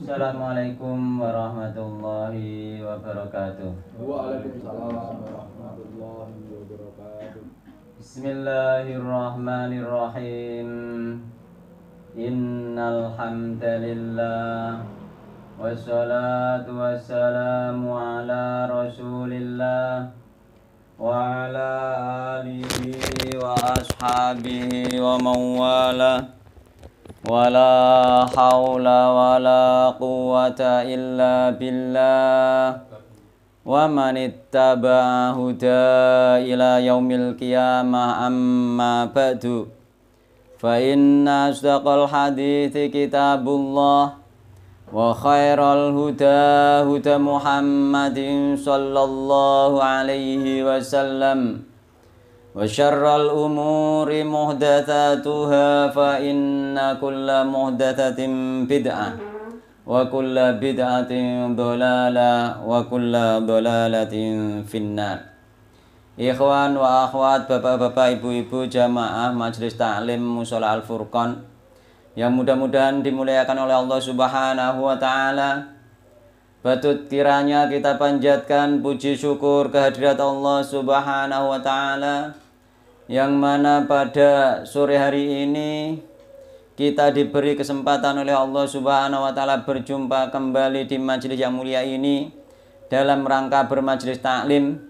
Assalamualaikum warahmatullahi wabarakatuh. Waalaikumsalam warahmatullahi wabarakatuh. Bismillahirrahmanirrahim. Innal hamdalillah wassalatu wassalamu ala Rasulillah wa ala alihi wa ashabihi wa mawalah. ولا حول ولا قوة إلا بالله ومن اتبع هدى إلى يوم القيامة أما بعد فإن أصدق الحديث كتاب الله وخير الهدى هدى محمد صلى الله عليه وسلم وشر الأمور محدثاتها فإن كل محدثة بدعة وكل بدعة ضلالة وكل ضلالة في النار Ikhwan wa akhwat, bapak-bapak, ibu-ibu, jamaah, majelis taklim, musola al-furqan Yang mudah-mudahan dimuliakan oleh Allah subhanahu wa ta'ala Patut kiranya kita panjatkan puji syukur kehadirat Allah Subhanahu wa taala yang mana pada sore hari ini kita diberi kesempatan oleh Allah Subhanahu wa taala berjumpa kembali di majelis yang mulia ini dalam rangka bermajelis taklim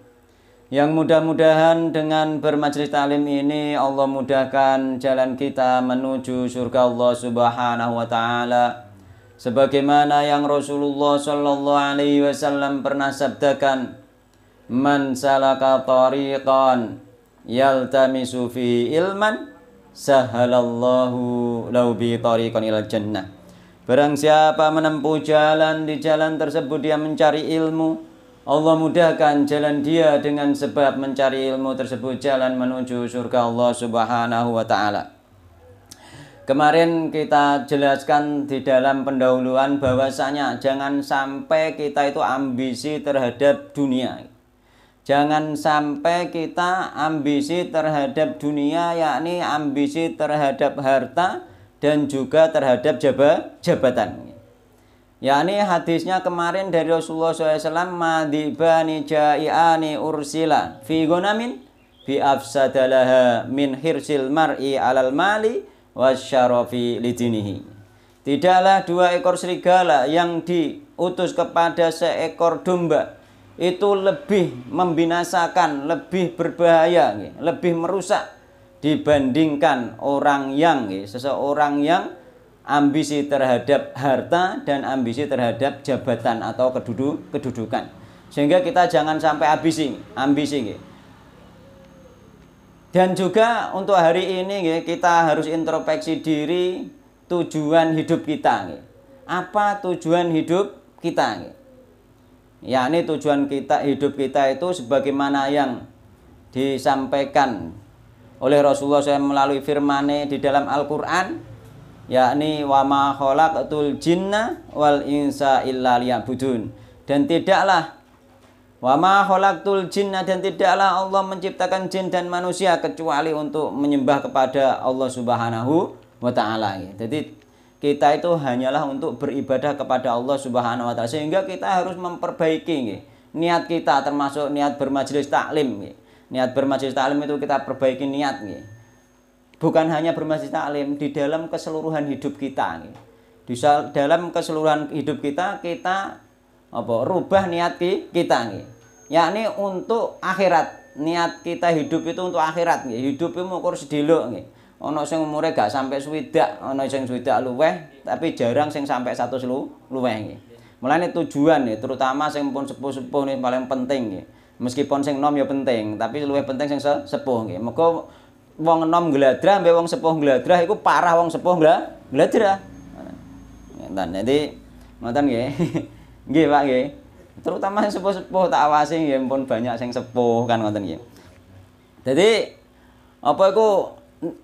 yang mudah-mudahan dengan bermajelis taklim ini Allah mudahkan jalan kita menuju surga Allah Subhanahu wa taala sebagaimana yang Rasulullah Shallallahu alaihi wasallam pernah sabdakan man salaka tariqan yaltamisu fi ilman sahalallahu laubi bi tariqan ilal jannah Barang siapa menempuh jalan di jalan tersebut dia mencari ilmu Allah mudahkan jalan dia dengan sebab mencari ilmu tersebut jalan menuju surga Allah subhanahu wa ta'ala Kemarin kita jelaskan di dalam pendahuluan bahwasanya jangan sampai kita itu ambisi terhadap dunia. Jangan sampai kita ambisi terhadap dunia yakni ambisi terhadap harta dan juga terhadap jabat jabatan. Yakni hadisnya kemarin dari Rasulullah SAW Madibani jai'ani ursila fi gonamin bi afsadalaha min hirsil mar'i alal mali wasyarofi lidinihi. Tidaklah dua ekor serigala yang diutus kepada seekor domba itu lebih membinasakan, lebih berbahaya, lebih merusak dibandingkan orang yang seseorang yang ambisi terhadap harta dan ambisi terhadap jabatan atau kedudukan. Sehingga kita jangan sampai ambisi, ambisi dan juga untuk hari ini kita harus introspeksi diri tujuan hidup kita. Apa tujuan hidup kita? Ya, ini tujuan kita hidup kita itu sebagaimana yang disampaikan oleh Rasulullah SAW melalui firmane di dalam Al-Quran yakni wama khalaqatul jinna wal insa illa liyabudun dan tidaklah Wa ma khalaqtul jinna dan tidaklah Allah menciptakan jin dan manusia kecuali untuk menyembah kepada Allah Subhanahu wa taala. Jadi kita itu hanyalah untuk beribadah kepada Allah Subhanahu wa taala sehingga kita harus memperbaiki niat kita termasuk niat bermajelis taklim. Niat bermajelis taklim itu kita perbaiki niat Bukan hanya bermajelis taklim di dalam keseluruhan hidup kita. Di dalam keseluruhan hidup kita kita apa rubah niat kita nggih. Yakni untuk akhirat. Niat kita hidup itu untuk akhirat nih Hidup itu ukur sedelok nggih. Ana sing umure gak sampai swidak, ono sing swidak luweh, tapi jarang sing sampai satu selu luweh nggih. Mulane tujuan nih, terutama sing pun sepuh-sepuh nih paling penting nih Meskipun sing nom ya penting, tapi luweh penting sing sepuh nih, Mergo wong nom geladra, mbek wong sepuh geladra, itu parah wong sepuh gladrah. nanti nanti ngoten nih. Nggih, Pak nggih. Terutama sepuh-sepuh tak awasi nggih pun banyak sing sepuh kan ngoten nggih. Jadi apa itu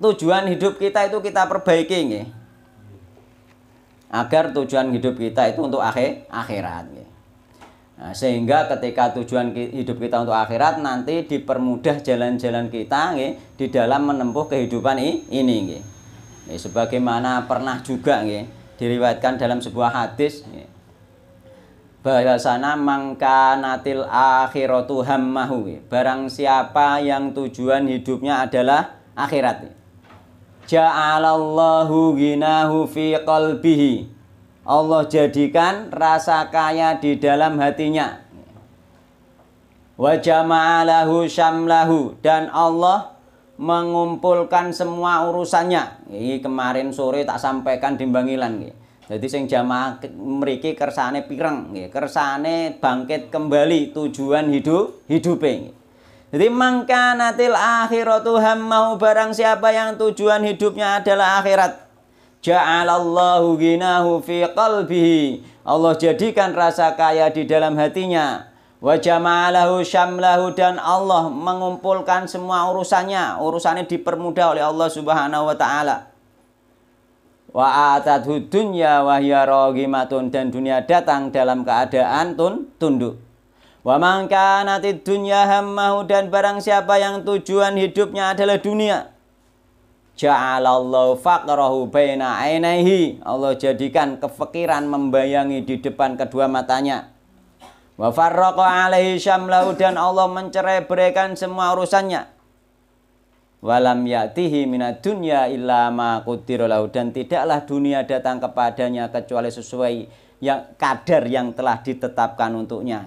tujuan hidup kita itu kita perbaiki nggih. Agar tujuan hidup kita itu untuk akhir akhirat nggih. Nah, sehingga ketika tujuan hidup kita untuk akhirat nanti dipermudah jalan-jalan kita nggih di dalam menempuh kehidupan ini nggih. Sebagaimana pernah juga nggih diriwayatkan dalam sebuah hadis nggih bahasana natil akhiratu hammahu barang siapa yang tujuan hidupnya adalah akhirat ja'alallahu ginahu fi qalbihi Allah jadikan rasa kaya di dalam hatinya wa jama'alahu syamlahu dan Allah mengumpulkan semua urusannya ini kemarin sore tak sampaikan di Bangilan jadi sing jamaah mriki kersane pireng nggih, kersane bangkit kembali tujuan hidup hidupe. Jadi mangkanatil akhiratu hammahu barang siapa yang tujuan hidupnya adalah akhirat. Ja'alallahu ginahu fi qalbihi. Allah jadikan rasa kaya di dalam hatinya. Wa jama'alahu syamlahu dan Allah mengumpulkan semua urusannya. Urusannya dipermudah oleh Allah Subhanahu wa taala. Wa atadhu dunya wa hiya dan dunia datang dalam keadaan tun, tunduk. Wa man nati dunya hammahu dan barang siapa yang tujuan hidupnya adalah dunia. Ja'alallahu faqrahu baina ainaihi. Allah jadikan kefakiran membayangi di depan kedua matanya. Wa farraqa alaihi syamlahu dan Allah mencerai berikan semua urusannya walam ya'tihi minat dunya illa ma lahu dan tidaklah dunia datang kepadanya kecuali sesuai yang kadar yang telah ditetapkan untuknya.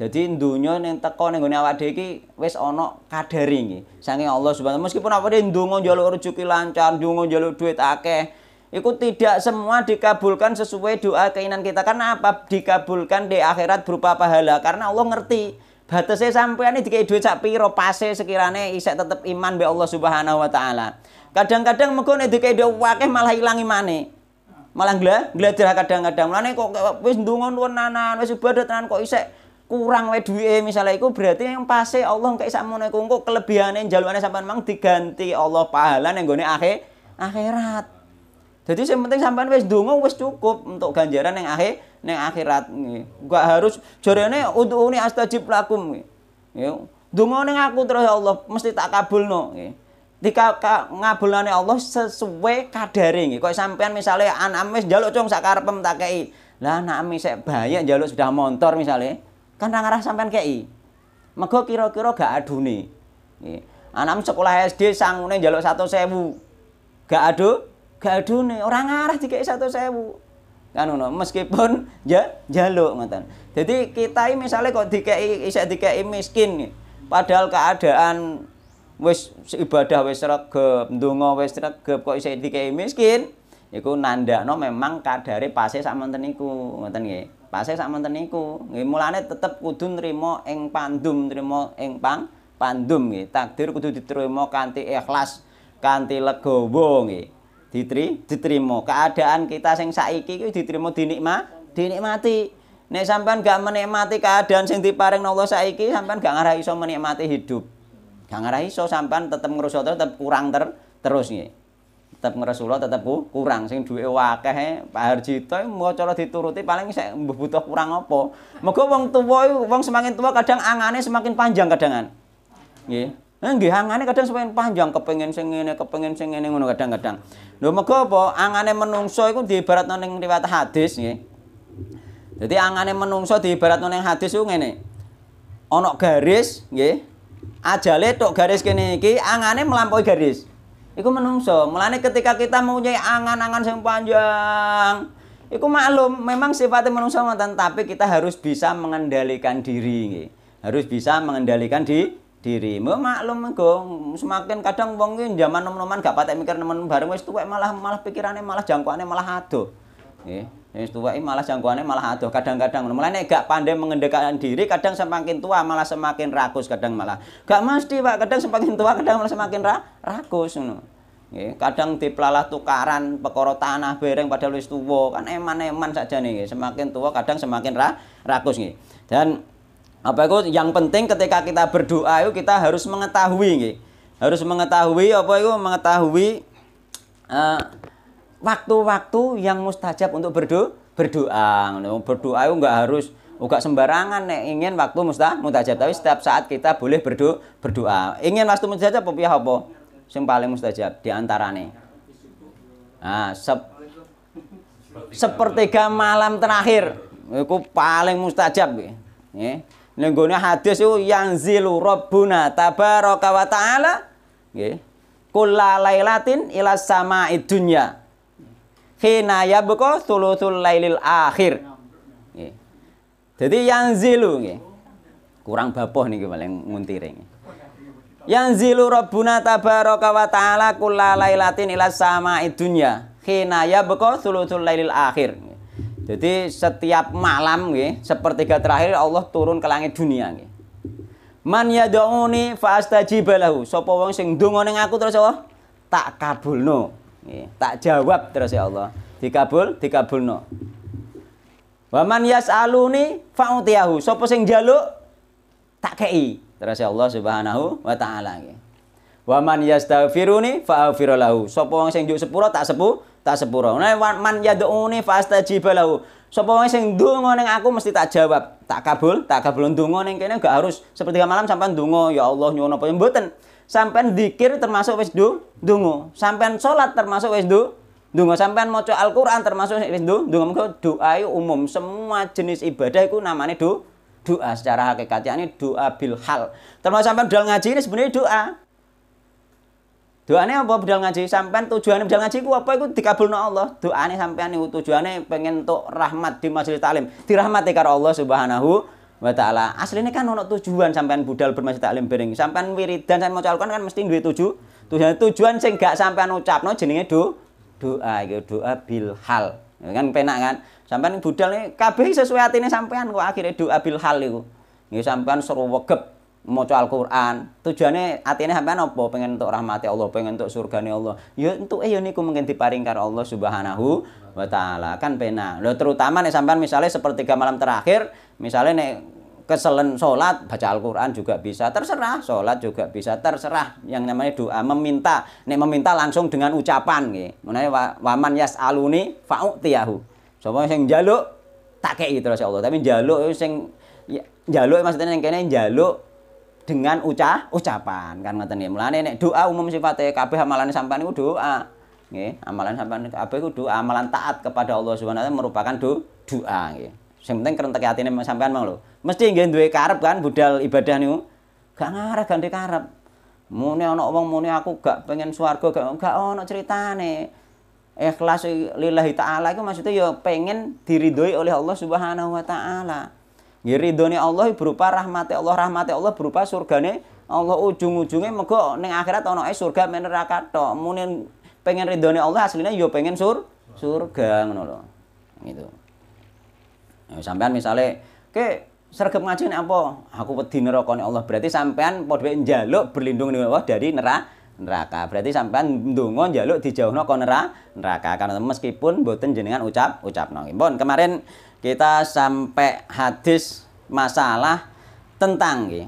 Jadi dunia yang teko yang gone awake iki wis ana kadare Saking Allah Subhanahu meskipun apa dia indungo jalur rezeki lancar, indungo jalur duit akeh, itu tidak semua dikabulkan sesuai doa keinginan kita. Karena apa? Dikabulkan di akhirat berupa pahala. Karena Allah ngerti Batasnya sampean ini dikei duit sapi piro pase sekirane isek tetep iman be Allah Subhanahu wa taala. Kadang-kadang mengko nek dikei duit wakeh malah iman imane. Malah gla gladrah kadang-kadang. nih kok wis ndonga nanan wes ibadah tenan kok isek kurang wae duwe misalnya itu berarti yang pase Allah engke sak meneh engko yang jalukane sampean mang diganti Allah pahala yang gone akhir akhirat. Jadi yang penting sampean wis ndonga wes cukup untuk ganjaran yang akhir Neng akhirat nih, Gak harus jarene uni astajib lakum. Ya. Donga ning aku terus ya Allah mesti tak kabul no. Tika ngabulane Allah sesuai kadare nggih. Kok sampean misalnya anak wis njaluk cung sak karepem tak kei. Lah anak sik banyak njaluk sudah motor misalnya, kan nang arah sampean kei. Mego kira-kira gak adune. Nggih. Anak sekolah SD sangune njaluk 1000. Gak adu, gak adune. Ora ngarah dikei 1000 kan no meskipun ya jaluk ngoten jadi kita ini misalnya kok dikei isek dikei miskin padahal keadaan wis ibadah wis regep ndonga wis regep kok isek dikei miskin iku nandakno memang kadare pase sakmonten niku ngoten nggih pase sakmonten niku nggih mulane tetep kudu nrimo ing pandum nrimo ing pang pandum nggih takdir kudu diterima kanthi ikhlas kanthi legowo nggih ditri diterima keadaan kita sing saiki itu diterima dinikmati dinikmati nek sampean gak menikmati keadaan sing diparing Allah saiki sampean gak ngarah iso menikmati hidup gak ngarah iso sampean tetep ngrasa tetep kurang ter terus nih tetep ngresula tetep kurang sing duwe akeh eh, Pak Harjito eh, mau cara dituruti paling saya butuh kurang apa mego wong tuwa wong semakin tua kadang angane semakin panjang kadangan nggih Eh, nggih angane kadang sepengen panjang kepengen sing ngene kepengen sing ngene ngono kadang-kadang. Lho mega apa angane menungso iku diibaratno ning riwayat hadis nggih. Dadi angane menungso diibaratno ning hadis ku ngene. Ana garis nggih. Ajale tok garis kene iki angane melampaui garis. Iku menungso. Mulane ketika kita mempunyai angan-angan sing panjang, iku maklum memang sifatnya menungso mantan, tapi kita harus bisa mengendalikan diri nggih. Harus bisa mengendalikan diri dirimu maklum go semakin kadang mungkin zaman nom-noman gak patah mikir nemen bareng wis tuwek malah malah pikirannya malah jangkauannya malah aduh, Nggih. Wis tuwek malah jangkauannya malah aduh, kadang-kadang. Mulai lainnya gak pandai mengendekkan diri kadang semakin tua malah semakin rakus kadang malah. Gak mesti Pak, kadang semakin tua kadang malah semakin ra rakus ngono. kadang pelalat tukaran pekoro tanah bereng padahal wis tuwa. Kan eman-eman saja nih, semakin tua kadang semakin ra rakus nih Dan Nah, apa itu yang penting ketika kita berdoa itu kita harus mengetahui nih harus mengetahui apa itu mengetahui eh, waktu-waktu uh, yang mustajab untuk berdoa berdoa berdoa itu nggak harus nggak sembarangan nek ingin waktu musta mustajab tapi setiap saat kita boleh berdoa berdoa ingin waktu mustajab apa ya apa yang paling mustajab diantarane nah sep, sepertiga malam terakhir itu paling mustajab nih. Nenggone hadis itu yang zilu robbuna tabaraka wa taala nggih. Kulla lailatin ila sama'i dunya. Khina yabqa thuluthul lailil akhir. Nggih. Jadi yang zilu nggih. Kurang bapoh niki paling nguntiring. Yang zilu robbuna tabaraka wa taala kulla lailatin ila sama'i dunya. ya yabqa thuluthul lailil akhir. Jadi setiap malam nggih, sepertiga terakhir Allah turun ke langit dunia nggih. Man yad'uni fa astajibalahu. Sapa wong sing ndonga ning aku terus Allah tak kabulno. Nggih, tak jawab terus ya Allah. Dikabul, dikabulno. Wa man yas'aluni fa'utiyahu. Sapa sing njaluk tak kei. Terus ya Allah Subhanahu wa taala nggih. Wa man yastaghfiruni fa'aghfir lahu. Sapa wong sing njuk sepuro tak sepuh tak sepura. Nah, man ya yad'uni fastajib lahu. Sapa wae sing ndonga ning aku mesti tak jawab, tak kabul, tak kabul ndonga ning kene gak harus seperti malam sampean ndonga ya Allah nyuwun apa ya, mboten. Sampean dikir termasuk wis ndonga, sampean salat termasuk wis ndonga. Dungo sampean maca Al-Qur'an termasuk wis ndonga mengko doa umum semua jenis ibadah itu namanya do doa secara hakikatnya ini doa bil hal. Termasuk sampean dal ngaji ini sebenarnya doa. Doane apa budal ngaji? Sampean tujuannya budal ngaji ku apa iku dikabulno Allah. Doane sampean niku tujuannya pengen untuk rahmat di majelis taklim. Dirahmati karo Allah Subhanahu wa taala. Asline kan ono tujuan sampean budal bermasjid taklim bering. Sampean wiridan sampean maca Al-Qur'an kan mesti duwe tuju. Tujuan tujuan sing gak sampean ucapno jenenge do doa iki doa bil hal. Ya, kan penak kan. Sampean budal kabeh sesuai hati atine sampean kok akhirnya doa bil hal iku. Nggih sampean seru wegep maca Al-Qur'an. Tujuane atine sampean apa? Pengen untuk rahmati Allah, pengen untuk surgane Allah. Ya entuke ya niku mungkin diparing karo Allah Subhanahu wa taala. Kan pena. Lo terutama nih sampean misalnya sepertiga malam terakhir, misalnya nih keselen sholat baca Al-Qur'an juga bisa, terserah sholat juga bisa, terserah yang namanya doa meminta. nih meminta langsung dengan ucapan nih Menawi waman yas aluni fa'utiyahu. semua yang jaluk tak kayak terus ya Allah. Tapi jaluk yang ya, jaluk maksudnya yang kayaknya jaluk dengan uca ucapan kan ngoten nggih. Mulane nek doa umum sifate kabeh amalan sampean iku doa. nih amalan sampean kabeh iku doa, amalan taat kepada Allah Subhanahu wa taala merupakan do, doa nggih. Sing penting ini atine sampean mang lho. Mesti nggih duwe karep kan budal ibadah niku. Gak ngarep gak karep. Mune ana wong mune aku gak pengen swarga gak gak ana eh Ikhlas lillahi taala itu maksudnya yo ya pengen diridhoi oleh Allah Subhanahu wa taala. Ya doni Allah berupa rahmati Allah, rahmati Allah berupa surgane Allah ujung-ujungnya mego neng akhirat eh surga men neraka tok. mungkin pengen ridoni Allah aslinya yo pengen sur surga ngono lho. Gitu. Nah, sampean misalnya ke sergap ngaji apa? Aku peti neraka Allah. Berarti sampean podwe njaluk berlindung dengan Allah dari neraka neraka. Berarti sampean ndonga njaluk dijauhno kon neraka. Karena meskipun boten jenengan ucap ucap bon Kemarin kita sampai hadis masalah tentang ya,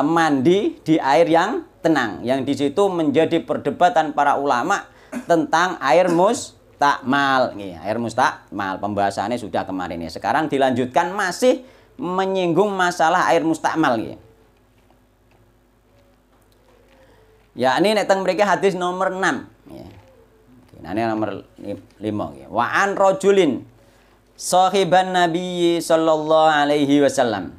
mandi di air yang tenang yang di situ menjadi perdebatan para ulama tentang air mus mustakmal ya, air mal pembahasannya sudah kemarin ya sekarang dilanjutkan masih menyinggung masalah air mustakmal ya. ya ini netang mereka hadis nomor 6 ya. nah ini nomor 5 ya. wa'an rojulin sahiban Nabi sallallahu alaihi wasallam.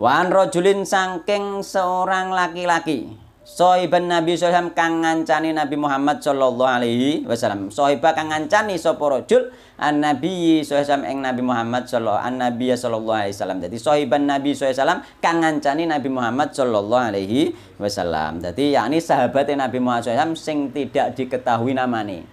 Wan rojulin sangking seorang laki-laki. Sahiban Nabi sallallahu kang ngancani Nabi Muhammad sallallahu alaihi wasallam. Sahiba kang ngancani sapa rajul an Nabi sallallahu ing Nabi Muhammad sallallahu an Nabi sallallahu alaihi wasallam. Dadi sahiban Nabi sallallahu kang ngancani Nabi Muhammad sallallahu alaihi wasallam. Dadi yakni sahabate Nabi Muhammad sallallahu sing tidak diketahui namane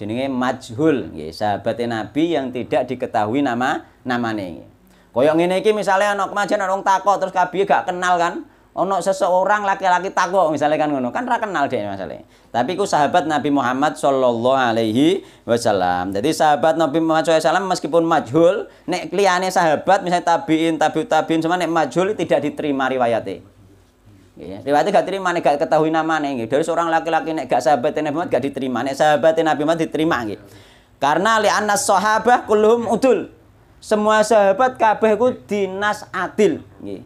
jenenge majhul nggih nabi yang tidak diketahui nama namane kaya ngene iki misalnya ana kemajen orang takok terus kabeh gak kenal kan ono seseorang laki-laki takok misalnya kan ngono kan ra kenal dia masalahnya tapi ku sahabat Nabi Muhammad sallallahu alaihi wasallam jadi sahabat Nabi Muhammad SAW meskipun majhul nek liyane sahabat misalnya tabiin tabiut tabiin semua nek majhul tidak diterima riwayatnya Ya, riwayat gak terima nih gak ketahui namanya nggih. Dari seorang laki-laki nih, gak sahabat Nabi Muhammad gak diterima, nih. sahabat Nabi Muhammad diterima Gitu. Karena li anas sahabah kulhum udul. Semua sahabat kabeh ku dinas adil nggih.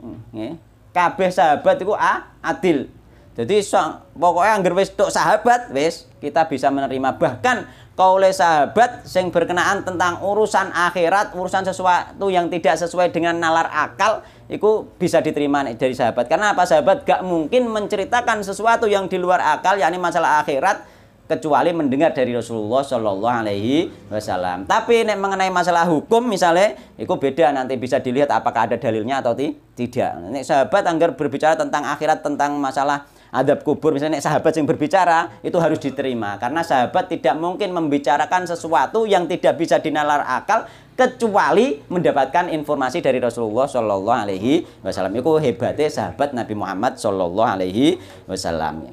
Hmm, kabeh sahabat ku a adil. Jadi so, pokoknya anggar wis tok sahabat wis kita bisa menerima bahkan oleh sahabat sing berkenaan tentang urusan akhirat, urusan sesuatu yang tidak sesuai dengan nalar akal itu bisa diterima dari sahabat. Karena apa sahabat gak mungkin menceritakan sesuatu yang di luar akal yakni masalah akhirat kecuali mendengar dari Rasulullah Shallallahu Alaihi Wasallam. Tapi nek mengenai masalah hukum misalnya, itu beda nanti bisa dilihat apakah ada dalilnya atau tidak. Nek sahabat agar berbicara tentang akhirat tentang masalah adab kubur misalnya sahabat yang berbicara itu harus diterima karena sahabat tidak mungkin membicarakan sesuatu yang tidak bisa dinalar akal kecuali mendapatkan informasi dari Rasulullah Shallallahu Alaihi Wasallam itu hebatnya sahabat Nabi Muhammad Shallallahu Alaihi Wasallam.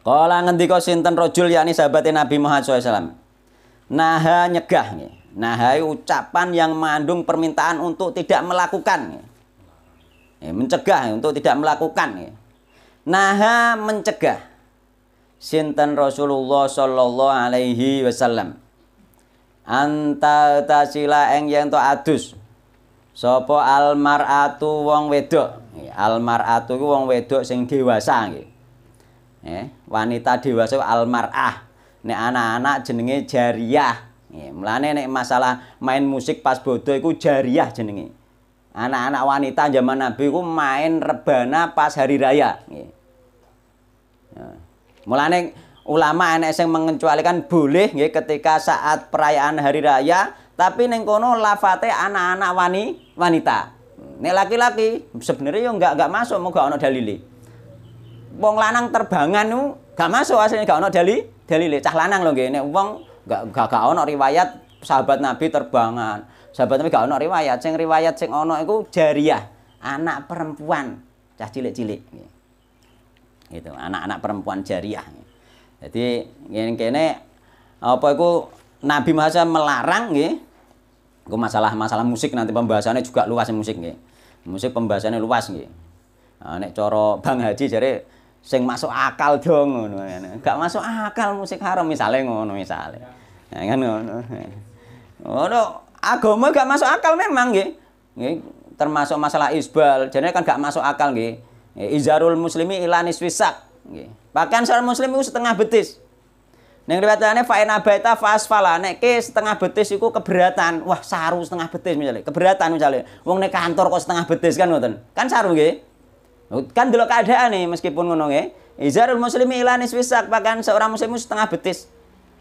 Kala kau sinten rojul yakni sahabat Nabi Muhammad SAW. Nah nyegah nih. Nah ucapan yang mengandung permintaan untuk tidak melakukan. Eh, mencegah untuk tidak melakukan. naha mencegah sinten Rasulullah sallallahu alaihi wasallam anta tasila eng yen to adus sapa almaratu wong wedok almaratu ku wong wedok sing dewasa nggih eh, wanita dewasa almarah nek anak-anak jenenge jariah nggih mlane nek masalah main musik pas bodoh iku jariah jenenge Anak-anak wanita zaman Nabi ku main rebana pas hari raya. Ya. Mulane ulama enek sing mengecualikan boleh nggih ketika saat perayaan hari raya, tapi ning kono lafate anak-anak wani wanita. Nek laki-laki sebenarnya yo enggak enggak masuk mau ana ono dalile. Wong lanang terbangan nu gak masuk asline enggak ono dali dalile. Cah lanang lho nggih nek wong gak gak, ana ono riwayat sahabat Nabi terbangan. Sahabat tapi gak ono riwayat, sing riwayat sing ono iku jariah, anak perempuan, cah cilik-cilik. Gitu, anak-anak perempuan jariah. Jadi ngene kene apa iku Nabi Muhammad melarang nggih. masalah-masalah musik nanti pembahasannya juga luas musik nggih. Musik pembahasannya luas nggih. Nah, nek cara Bang Haji jadi sing masuk akal dong ngono ya. Gak masuk akal musik haram misalnya ngono misalnya. Ya kan ngono. Ngono agama gak masuk akal memang gih termasuk masalah isbal. Jadi kan gak masuk akal gih Izarul muslimi ilanis wisak. bahkan seorang muslim itu setengah betis. Neng riwayat lainnya fa'in abaita fa'asfala. Nek ke setengah betis itu keberatan. Wah saru setengah betis misalnya. Keberatan misalnya. Wong nek kantor kok setengah betis kan ngoten. Kan saru nggih. Kan delok keadaan nih e, meskipun ngono nggih. Izarul muslimi ilanis wisak. bahkan seorang muslim itu setengah betis.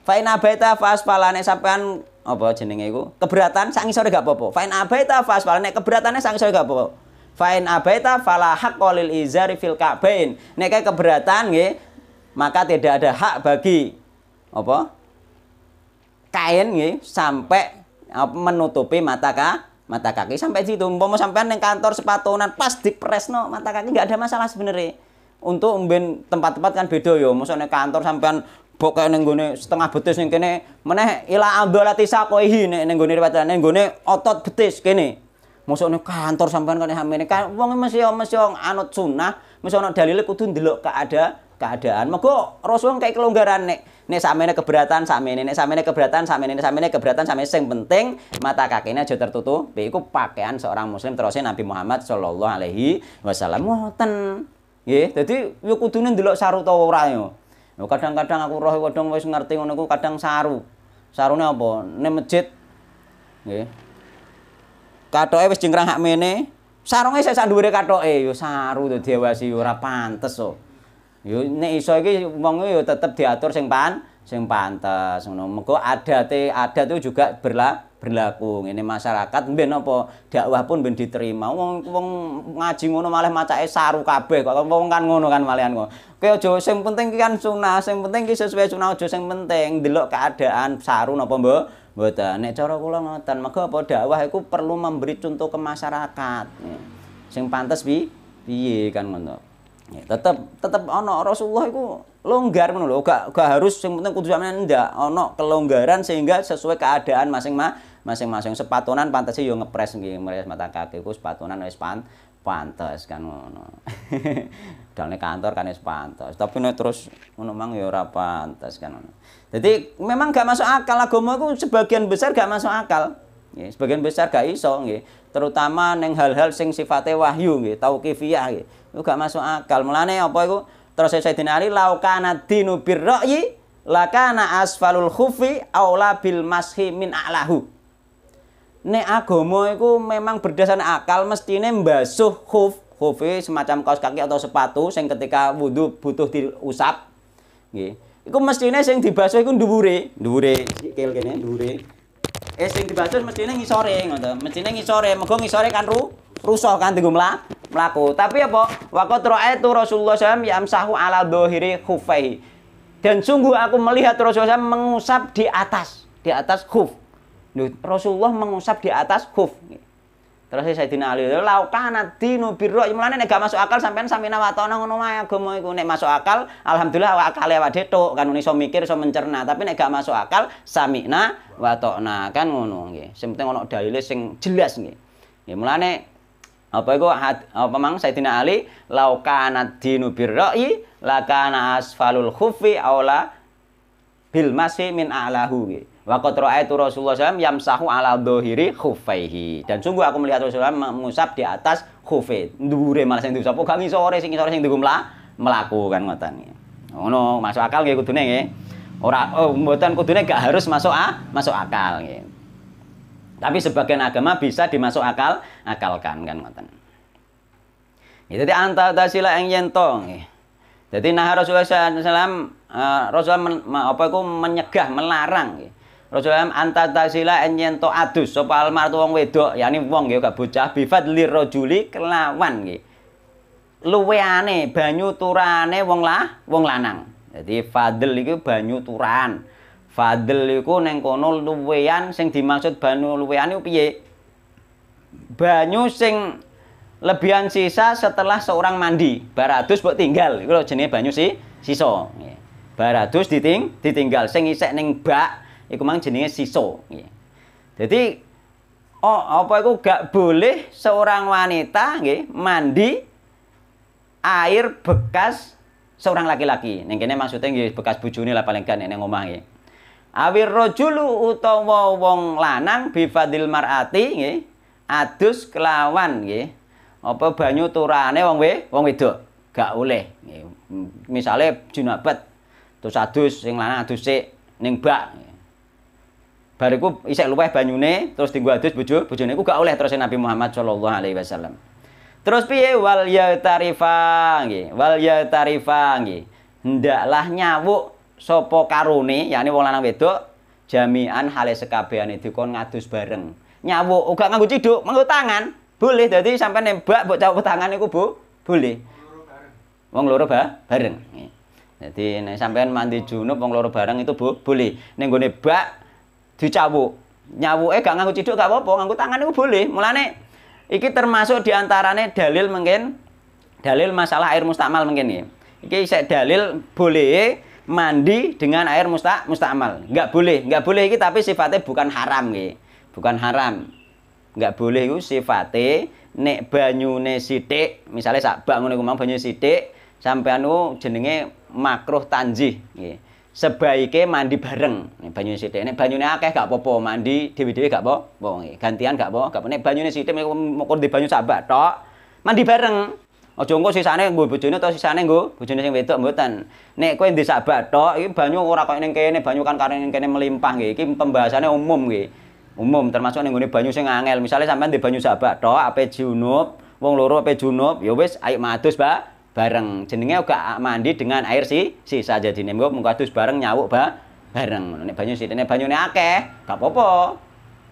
Fa'in abaita fa'asfala. Nek sampean apa jenenge iku keberatan sak ngisore gak apa-apa fain abaita asfal nek keberatane sak ngisore gak apa-apa fain abaita fala haqqalil izari fil ka'bain nek kayak keberatan nggih maka tidak ada hak bagi apa kain nggih sampai menutupi mata ka mata kaki sampai situ umpama sampean ning kantor sepatunan pas dipresno mata kaki nggak ada masalah sebenarnya untuk mben tempat-tempat kan beda ya maksudnya kantor sampean bok kae ning setengah betis ning kene meneh ila ambalati sakoihi nek ning gone riwatane ning gone otot betis kene mosok ning kantor sampean kene hamene kan wong mesti mesti anut sunnah mesti ana dalile kudu ndelok keadaan keadaan mako Rasul kayak kelonggaran nih nek samene keberatan samene nek samene keberatan samene nek samene keberatan samene sing penting mata ini aja tertutup iku pakaian seorang muslim terusnya Nabi Muhammad sallallahu alaihi wasallam ngoten nggih jadi yo kudune ndelok saruta ora yo kadang-kadang aku roh wedong wis ngerti ngono ku kadang saru. Sarune apa? Ne masjid. Nggih. Katoke wis jengkrang hak mene. Sarunge sik sak dhuwure katoke yo saru to diawasi ora pantes kok. Yo nek iso iki wong yo tetep diatur sing pan sing pantes ngono. Mergo adate adat itu juga berlaku berlaku ini masyarakat ben apa dakwah pun ben diterima wong wong ngaji ngono malah macake saru kabeh kok wong kan ngono kan malian kok kaya aja sing penting ki kan sunah sing penting ki sesuai sunah aja sing penting ndelok keadaan saru napa mbok mboten nek cara kula ngoten mega apa dakwah iku perlu memberi contoh ke masyarakat sing pantes bi piye kan ngono ya, tetep tetep ono Rasulullah iku longgar menurut gak, gak harus yang penting kudu sampean ndak ono kelonggaran sehingga sesuai keadaan masing-masing masing-masing sepatunan pantas sih yo ngepres nggih meres mata kakiku sepatunan sepatonan wis pan pantes kan ngono. Dalne kantor kan wis pantes. Tapi nek terus ngono mang ya ora pantes kan ngono. Jadi memang gak masuk akal agama itu sebagian besar gak masuk akal. sebagian besar gak iso nggih. Terutama neng hal-hal sing sifatnya wahyu nggih, tauqifiyah nggih. Itu gak masuk akal. Mulane apa iku terus saya dinari laukana dinu birra'yi lakana asfalul khufi aula bil mashi min a'lahu nek agomo, itu memang berdasarkan akal ini membasuh khuf hoof e semacam kaos kaki atau sepatu yang ketika wudhu butuh diusap nggih iku mestinya sing dibasuh iku dhuwure dhuwure sikil kene dhuwure eh sing dibasuh mestinya ngisore ngoten mestine ngisore mego ngisore kan ru rusuh kan dienggo mlaku tapi apa waqat ra'aitu Rasulullah SAW yamsahu ala dhahiri khufai. dan sungguh aku melihat Rasulullah SAW mengusap di atas di atas khuf Rasulullah mengusap di atas khuf. Terus Sayyidina Ali, laukana kana dinu birra." Ya, mulane gak masuk akal sampean sampeyan watono ngono wae agama iku nek masuk akal, alhamdulillah awak akale awak dhetok kan mikir iso mencerna. Tapi nek gak masuk akal, samina watona kan ngono nggih. Sing penting ono sing jelas nggih. Ya mulane apa iku apa mang Sayyidina Ali, "Lau kana dinu birra'i, lakana asfalul khufi aula bilmasi masi min a'lahu." Nggih. Waqat ra'aitu Rasulullah SAW yamsahu ala dohiri khufaihi. Dan sungguh aku melihat Rasulullah mengusap di atas khufid. Dure malah sing diusap. Kok oh, sore sing sore sing dikum melakukan ngoten. Ngono, masuk akal nggih kudune nggih. Ora oh, mboten kudune gak harus masuk a, masuk akal nggih. Tapi sebagian agama bisa dimasuk akal, akalkan kan ngoten. Jadi gitu, dadi anta dasila yang yento Jadi nah Rasulullah SAW eh, Rasulullah men, apa aku menyegah, melarang nggih. Rasulullah anta tasila enyen to adus sapa tu wong wedok yakni wong ya gak bocah bifadli rajuli kelawan nggih. Luweane banyu turane wong lah wong lanang. Jadi fadl iku banyu turan. Fadl iku neng kono luwean sing dimaksud banyu luwean piye? Banyu sing lebihan sisa setelah seorang mandi baratus buat tinggal itu jenis banyu si siso. Baratus diting ditinggal sing isek neng bak iku mang jenenge siso nggih. Dadi oh, apa iku gak boleh seorang wanita nggih mandi air bekas seorang laki-laki. Ning kene maksudnya nggih bekas bojone lah paling kan ning omah nggih. Awir rojulu utawa wong lanang fadil marati nggih adus kelawan nggih apa banyu turane wong we wong wedok gak oleh nggih. Misale junabat terus adus sing lanang adus sik ning bak nge bariku isek luweh banyune terus tinggu adus bojo bojone ku gak oleh terus Nabi Muhammad sallallahu alaihi wasallam. Terus piye wal tarifangi, nggih, wal yatarifa nggih. Hendaklah nyawuk sapa karone, yakni wong lanang wedok jami'an hale sekabehane dikon ngadus bareng. Nyawuk uga oh, nganggo ciduk, nganggo tangan. Boleh dadi sampai nembak mbok cawuk tangan iku, Bu. Boleh. Wong loro ba bareng. Jadi nek sampean mandi junub wong loro bareng itu bu, boleh. Ning gone bak dicawuk. Nyawuke eh, gak nganggo ciduk gak apa-apa, nganggo tangan itu boleh. Mulane iki termasuk diantarane dalil mungkin dalil masalah air mustakmal mungkin ya. Iki saya dalil boleh mandi dengan air mustak mustakmal. Nggak boleh, nggak boleh iki tapi sifatnya bukan haram ya. Bukan haram. Nggak boleh itu sifatnya nek banyune sithik, misalnya sak bak ngomong mau banyu sithik, sampean ku jenenge makruh tanjih nggih sebaiknya mandi bareng nih banyune sithik nek banyune akeh gak apa-apa mandi dhewe-dhewe gak apa-apa eh, gantian gak apa-apa nek banyune sithik moko di banyu sabak tok mandi bareng aja engko sisane nggo bojone utawa sisane nggo bojone sing wedok mboten nek kowe di sabak tok iki banyu ora kok ning kene banyu kan karene ning kene melimpah nggih iki pembahasannya umum nggih umum termasuk ning banyu sing angel Misalnya sampean di banyu sabak tok ape junub wong loro ape junub ya wis ayo madus ba bareng jenenge uga mandi dengan air si sisa jadine engko gue kados bareng nyawuk ba bareng nih banyu sithik nek banyune akeh gak popo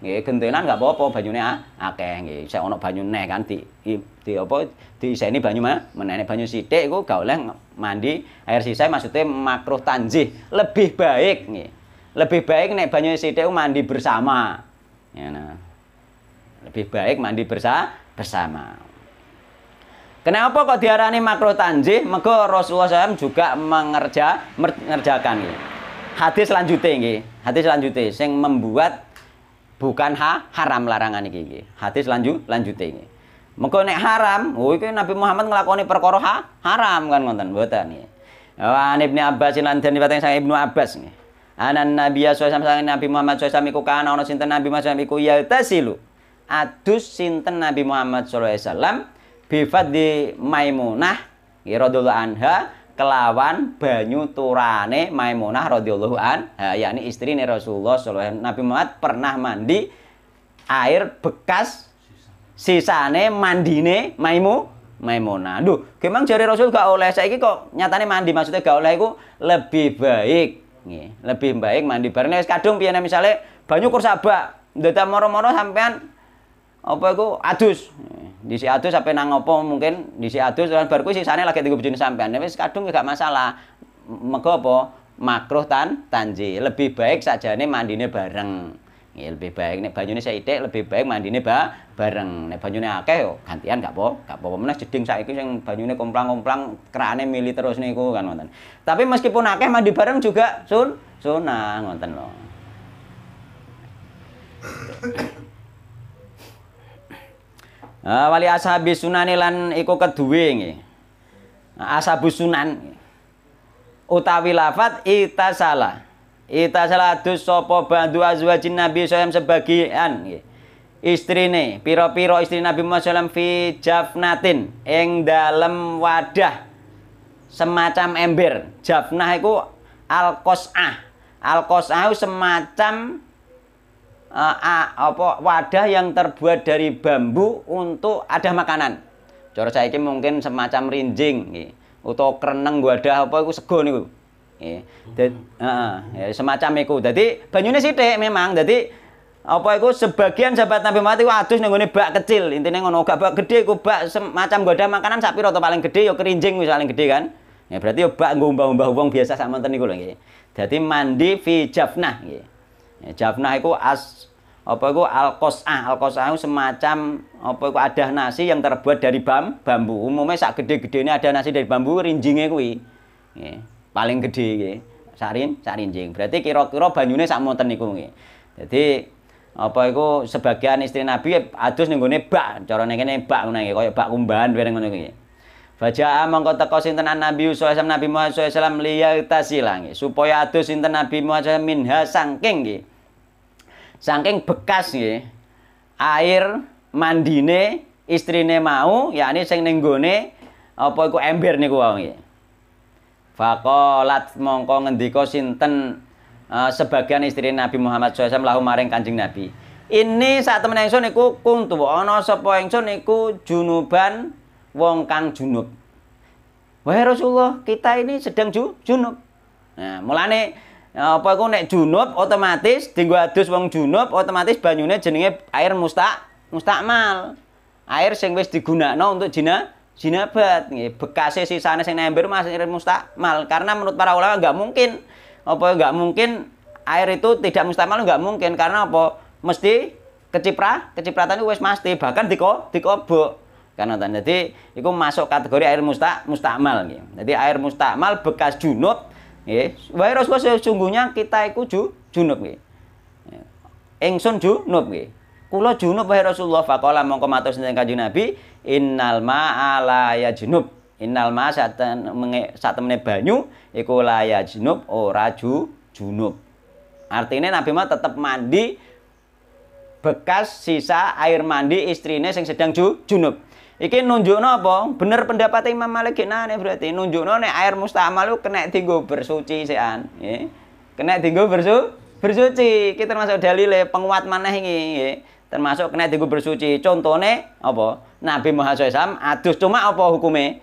apa nggih gak popo apa banyune akeh saya isih ana banyune kan di di apa ini banyu mah menene banyu sithik gue gak oleh mandi air sisa maksudnya makro tanjih lebih baik nggih lebih baik nek banyu sithik mandi bersama ya nah lebih baik mandi bersa bersama Kenapa kok diarani makro tanji? Mego Rasulullah SAW juga mengerja mengerjakan ini Hadis selanjutnya ini, hadis selanjutnya yang membuat bukan ha, haram larangan ini. Gitu. Hadis lanjut lanjutnya ini. Mego nek haram, oh iki Nabi Muhammad ngelakoni perkara ha, haram kan ngonten buatan oh, Wah, Wah Ibnu Abbas ini, den dipateng sang Ibnu Abbas nih. Anan Nabi Yesus SAW sang Nabi Muhammad SAW iku kana ana sinten Nabi Muhammad SAW iku ya tasilu. Adus sinten Nabi Muhammad SAW bifadli Maimunah radhiyallahu anha kelawan banyu turane Maimunah radhiyallahu anha yakni istri Rasulullah sallallahu Nabi Muhammad pernah mandi air bekas sisane mandine Maimu Maimunah. Duh, gimana jari Rasul gak oleh saiki kok nyatane mandi maksudnya gak oleh iku lebih baik Nih, lebih baik mandi bareng kadung piye misalnya banyu kursaba ndadak moro-moro sampean apa aku adus. di si adus sampai nang apa mungkin di si adus lan bar kuwi sana lagi tunggu bojone sampean. Tapi kadung gak masalah. Mego apa? Makruh tan tanji. Lebih baik saja mandi mandine bareng. Ya lebih baik nih banyune ide lebih baik mandine ba bareng. nih banyune akeh yo gantian gak boh, gak boh apa menes jeding saiki yang banyune komplang-komplang kerane militerus terus aku kan nonton. Tapi meskipun akeh mandi bareng juga sun sunah nonton loh Ah, wali ashabi sunani lan iku kedue nggih. Ah, Ashabus sunan utawi lafat itasala. Itasala dus sapa bandu azwajin Nabi sallallahu sebagian nggih. Istrine, pira-pira istri Nabi Muhammad SAW fi jafnatin ing dalem wadah semacam ember. Jafnah iku al-qas'ah. Al-qas'ah semacam uh, apa wadah yang terbuat dari bambu untuk ada makanan. Cara ini mungkin semacam rinjing atau kereneng kreneng wadah apa itu sego itu, Nggih. ya semacam itu. Jadi banyune sithik memang. Jadi apa itu sebagian sahabat Nabi Muhammad itu adus nang bak kecil. Intinya ngono gak bak gede. iku bak semacam wadah makanan sapi rata paling gede yo ya kerinjing misalnya paling gede kan. Ya berarti ya bak ngombah-ombah biasa sama nanti gue. Jadi Jadi, mandi fi jafnah Gitu. Ya, jafna itu as apa itu alkosah alkosah itu semacam apa itu ada nasi yang terbuat dari bam bambu umumnya sak gede gede ini ada nasi dari bambu rinjingnya kui ya, paling gede ya. sarin sarinjing berarti kira kira banyune sak monten niku ya. jadi apa itu sebagian istri nabi adus nenggone bak carane kene bak ngene kaya bak kumbahan bereng ngono Faja'a mongko teko sinten Nabi sallallahu Nabi Muhammad sallallahu tasilangi supaya adus sinten Nabi Muhammad SAW minha saking nggih. Saking bekas nggih air mandine istrine mau yakni sing ning gone apa iku ember niku wae nggih. Faqalat mongko ngendika sinten uh, sebagian istri Nabi Muhammad SAW lahu maring Kanjeng Nabi. Ini saat temen yang suniku kuntu ono sapa ingsun niku junuban wong kang junub. Wahai Rasulullah, kita ini sedang ju, junub. Nah, mulane eh, apa iku nek junub otomatis dinggo adus wong junub otomatis banyune jenenge air musta mustakmal. Air sing wis digunakno untuk jina jinabat nggih. Bekase sisane sing ember masih air mustakmal karena menurut para ulama nggak mungkin apa nggak mungkin air itu tidak mustakmal nggak mungkin karena apa mesti kecipra kecipratan itu wis mesti bahkan diko dikobok Kan nonton. Jadi itu masuk kategori air musta mustakmal gitu. Jadi air mustakmal bekas junub ya. Wahai Rasulullah sesungguhnya kita iku ju, junub nggih. Engson junub nggih. Kula junub wahai Rasulullah faqala mongko matur sinten kanjeng Nabi, innal ma'a la junub. Innal ma'a satemene banyu iku la junub ora ju, junub. Artinya Nabi Muhammad tetap mandi bekas sisa air mandi istrinya yang sedang ju, junub. Iki nunjukno apa? Bener pendapat Imam Malik nane ya, berarti nunjukno nih air mustamal kena tinggu bersuci sean, an, Kena tinggu bersu bersuci. masuk termasuk dalile penguat mana ini? Ya. Termasuk kena tinggu bersuci. Contohnya apa? Nabi Muhammad SAW adus cuma apa hukumnya?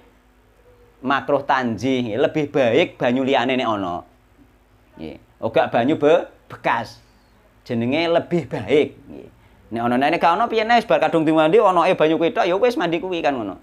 Makruh tanji, lebih baik banyu liyane nek ono. Nggih. Oga banyu be bekas. Jenenge lebih baik, Nek ana nene ka ono piye nek bar kadung dimandi ono e banyu ketok ya wis mandi kuwi kan ngono.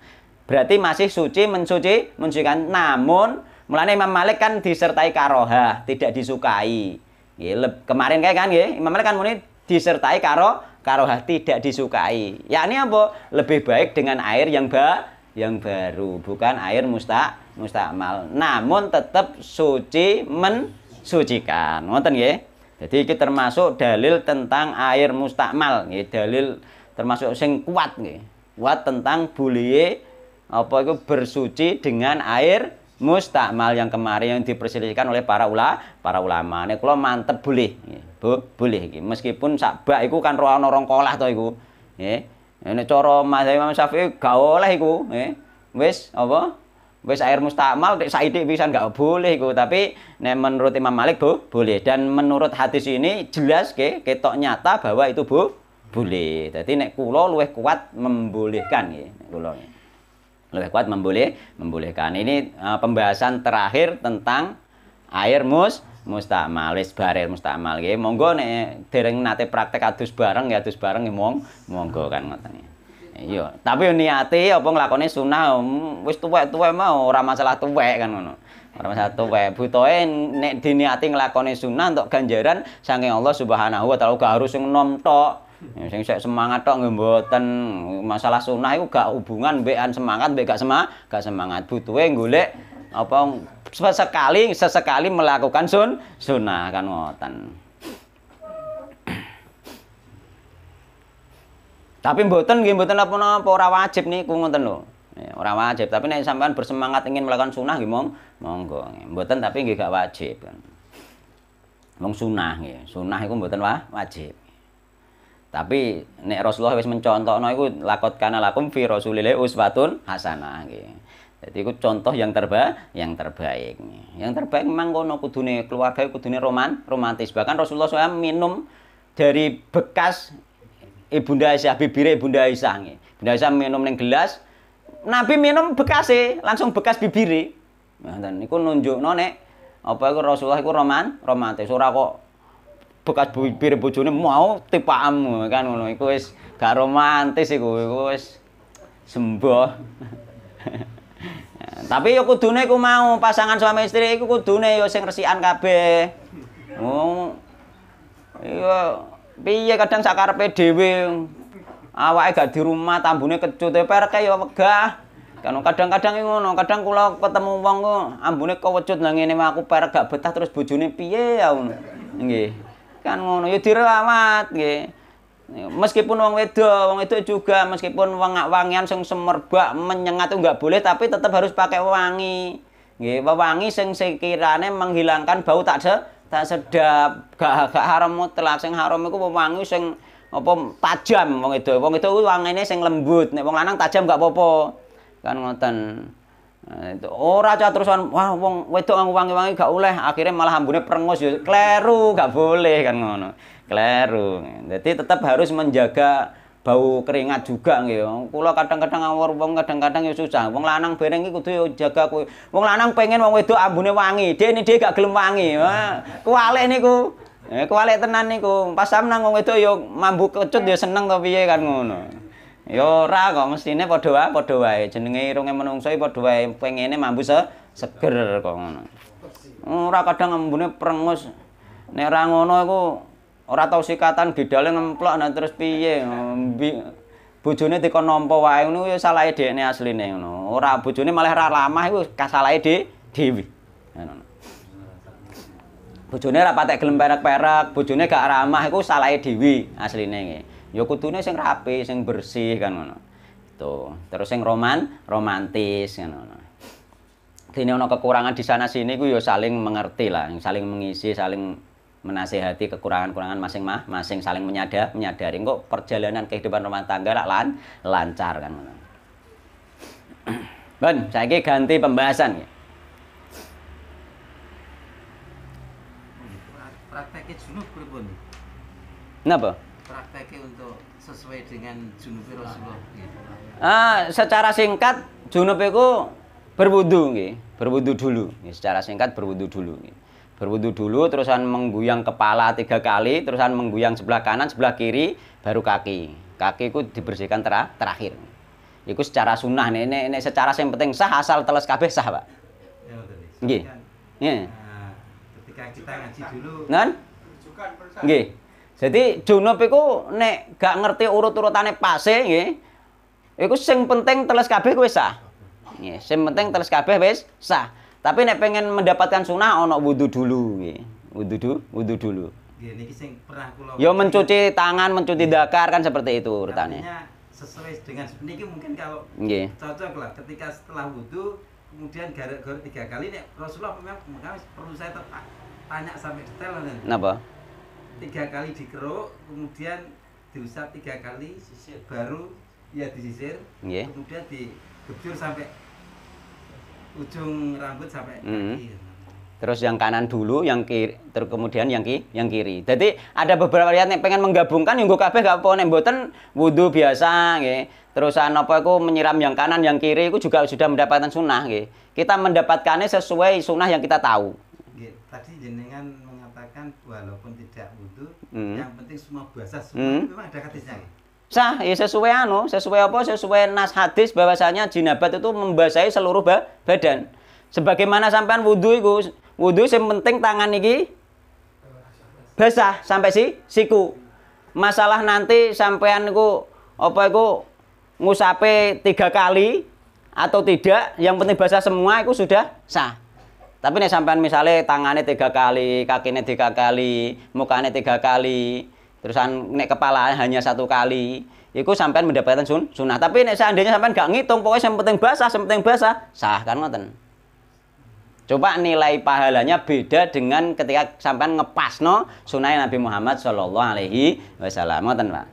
Berarti masih suci mensuci mensucikan. Namun mulane Imam Malik kan disertai karoha, tidak disukai. Nggih, Kemarin kayak kan nggih, Imam Malik kan muni disertai karo karoha tidak disukai. Yakni apa? Lebih baik dengan air yang ba yang baru, bukan air musta mustamal. Namun tetap suci mensucikan. Ngoten nggih? Jadi ini termasuk dalil tentang air mustakmal, nggih, dalil termasuk sing kuat nggih. Kuat tentang boleh apa itu bersuci dengan air mustakmal yang kemarin yang diperselisihkan oleh para ulama, para ulama. ini kalau mantep boleh, Bu, boleh Meskipun sabak iku kan roh ana kolah to iku. Nggih. Nek cara Mazhab Imam Syafi'i gak oleh iku, Wis apa? wis air mustamal nek saiki pisan nggak boleh iku tapi nek menurut Imam Malik bu, boleh dan menurut hadis ini jelas ke ketok nyata bahwa itu bu, boleh jadi nek kula luwih kuat membolehkan ya kula luwih kuat memboleh membolehkan ini uh, pembahasan terakhir tentang air mus mustamal wis barer mustamal nggih monggo nek dereng nate praktek adus bareng ya adus bareng ya monggo kan ngoten Iya, tapi niati niate apa nglakone sunah wis tuwek-tuwek mau ora masalah tuwek kan ngono. Ora masalah tuwek. Butoe nek diniati nglakone sunah untuk ganjaran saking Allah Subhanahu wa taala gak harus sing nom tok. Ya, sing semangat tok nggih mboten. Masalah sunah iku gak hubungan mbekan semangat mbek gak semangat, gak semangat. Butuhe golek apa sesekali sesekali melakukan sun sunah kan ngoten. Tapi mboten nggih mboten napa-napa ora wajib niku ngoten lho. Ya, ora wajib, tapi nek sampean bersemangat ingin melakukan sunah nggih mong monggo. Mboten tapi nggih gak wajib. Wong sunah nggih. Sunah iku mboten wah wajib. Tapi nek Rasulullah wis mencontohno iku lakot kana lakum fi rasulillahi uswatun hasanah nggih. Jadi itu contoh yang terbaik, yang terbaik. Yang terbaik memang kono kudune keluarga kudune roman romantis. Bahkan Rasulullah SAW minum dari bekas Ibunda Aisyah, bibir Ibunda Aisyah nggih. Ibunda Aisyah minum neng gelas, Nabi minum bekase, langsung bekas nah, dan Ngoten niku nunjuk nek apa iku Rasulullah iku roman, romantis ora kok bekas bibir bojone mau amu kan ngono iku wis gak romantis iku iku wis sembuh. Tapi yo kudune iku mau pasangan suami istri iku kudune yo sing resikan kabeh. Oh. Iya, Piye kadang sak karepe dhewe. Awake gak di rumah tambune kecut ya perke ya wegah. Kan kadang-kadang ngono, kadang kula ketemu wong ku ambune kewecut nang ngene aku perek gak betah terus bojone piye ya ngono. Nggih. Kan ngono ya dirawat nggih. Meskipun wong wedo, wong itu juga meskipun wong wangian sing semerbak menyengat itu nggak boleh tapi tetap harus pakai wangi. Nggih, wangi sing sekirane menghilangkan bau tak tak sedap gak gak haram mutlak sing haram iku wangi, sing apa tajam wong itu wong itu ini sing lembut nek wong lanang tajam gak apa-apa kan ngoten nah, itu ora cah terusan wah wong wedok nganggo wangi-wangi gak oleh akhirnya malah ambune prengus yo kleru gak boleh kan ngono kleru jadi tetap harus menjaga bau keringat juga nggih. Kulo kadang-kadang ngawur wong kadang-kadang ya susah. Wong lanang bareng iki kudu jaga kuwi. Wong lanang pengen wong wedok ambune wangi. Dene dhek gak gelem wangi. Wah, niku. Eh kuwalek tenan niku. Pas sampean wong wedok ya mambu kecut ya seneng to piye kan ngono. Ya ora kok mestine padha wae padha wae. Jenenge irunge menungso padha wae pengene mambu se seger kok ngono. Ora kadang ambune prengus. Nek ora ngono iku Ora tau sikatan gidale ngemplok nah terus piye. Bojone dikon nampa wae ngono ya salahe dhekne asline ngono. Ora bojone malah ra lamah iku kasalahe dhek dhewe. Ngono. Bojone ra patek gelem perek-perek, bojone gak ramah iku salahe dhewe asline nggih. Ya kudune sing rapi, sing bersih kan ngono. Itu. Terus sing roman, romantis kan ngono. Dene kekurangan di sana sini ku ya saling mengerti lah, saling mengisi, saling menasehati kekurangan-kekurangan masing-masing saling menyadar menyadari kok perjalanan kehidupan rumah tangga lah lan, lancar kan Ben, saya ganti pembahasan ya. Prakteknya junub pun. Kenapa? Prakteknya untuk sesuai dengan junub e Rasulullah. Ah, secara singkat junub itu e berwudu nggih, berwudu dulu. Secara singkat berwudu dulu nggih berwudu dulu terusan mengguyang kepala tiga kali terusan mengguyang sebelah kanan sebelah kiri baru kaki kaki itu dibersihkan ter terakhir itu secara sunnah nih ini, ini secara yang penting sah asal teles kabeh sah pak ya, nggih nggih nah, ketika kita ngaji dulu kan gih jadi junub itu nek gak ngerti urut urutannya pase nggih itu sing penting teles kabeh wis sah nggih sing penting teles kabeh wis sah tapi nek pengen mendapatkan sunnah ono wudhu dulu nggih. Wudhu dulu, wudhu dulu. Yo Ya mencuci tangan, mencuci iya. dakar kan seperti itu urutannya. sesuai dengan niki mungkin kalau nggih. Cocok lah ketika setelah wudhu kemudian garuk-garuk tiga kali nek Rasulullah memang perlu saya tanya sampai detail kan. Napa? Tiga kali dikeruk, kemudian diusap tiga kali, sisir. baru ya disisir, yeah. kemudian digebur sampai ujung rambut sampai mm -hmm. kaki. Gitu. Terus yang kanan dulu, yang kiri, terus kemudian yang ki, yang kiri. Jadi ada beberapa lihat nih pengen menggabungkan yang kabeh gak apa nek mboten wudhu biasa gitu Terus apa aku menyiram yang kanan, yang kiri aku juga sudah mendapatkan sunnah gitu Kita mendapatkannya sesuai sunnah yang kita tahu. Gitu. tadi jenengan mengatakan walaupun tidak wudhu mm. yang penting semua biasa semua mm. memang ada Gitu sah ya sesuai anu sesuai apa sesuai nas hadis bahwasanya jinabat itu membasahi seluruh badan sebagaimana sampean wudhu itu wudhu yang penting tangan ini basah sampai si siku masalah nanti sampean itu apa itu ngusape tiga kali atau tidak yang penting basah semua itu sudah sah tapi nih sampean misalnya tangannya tiga kali kakinya tiga kali mukanya tiga kali terus nek kepala hanya satu kali itu sampean mendapatkan sun sunnah tapi nek seandainya sampean gak ngitung pokoknya yang penting basah yang penting basah sah kan ngoten coba nilai pahalanya beda dengan ketika sampean ngepas no sunnah Nabi Muhammad Shallallahu Alaihi Wasallam ngoten pak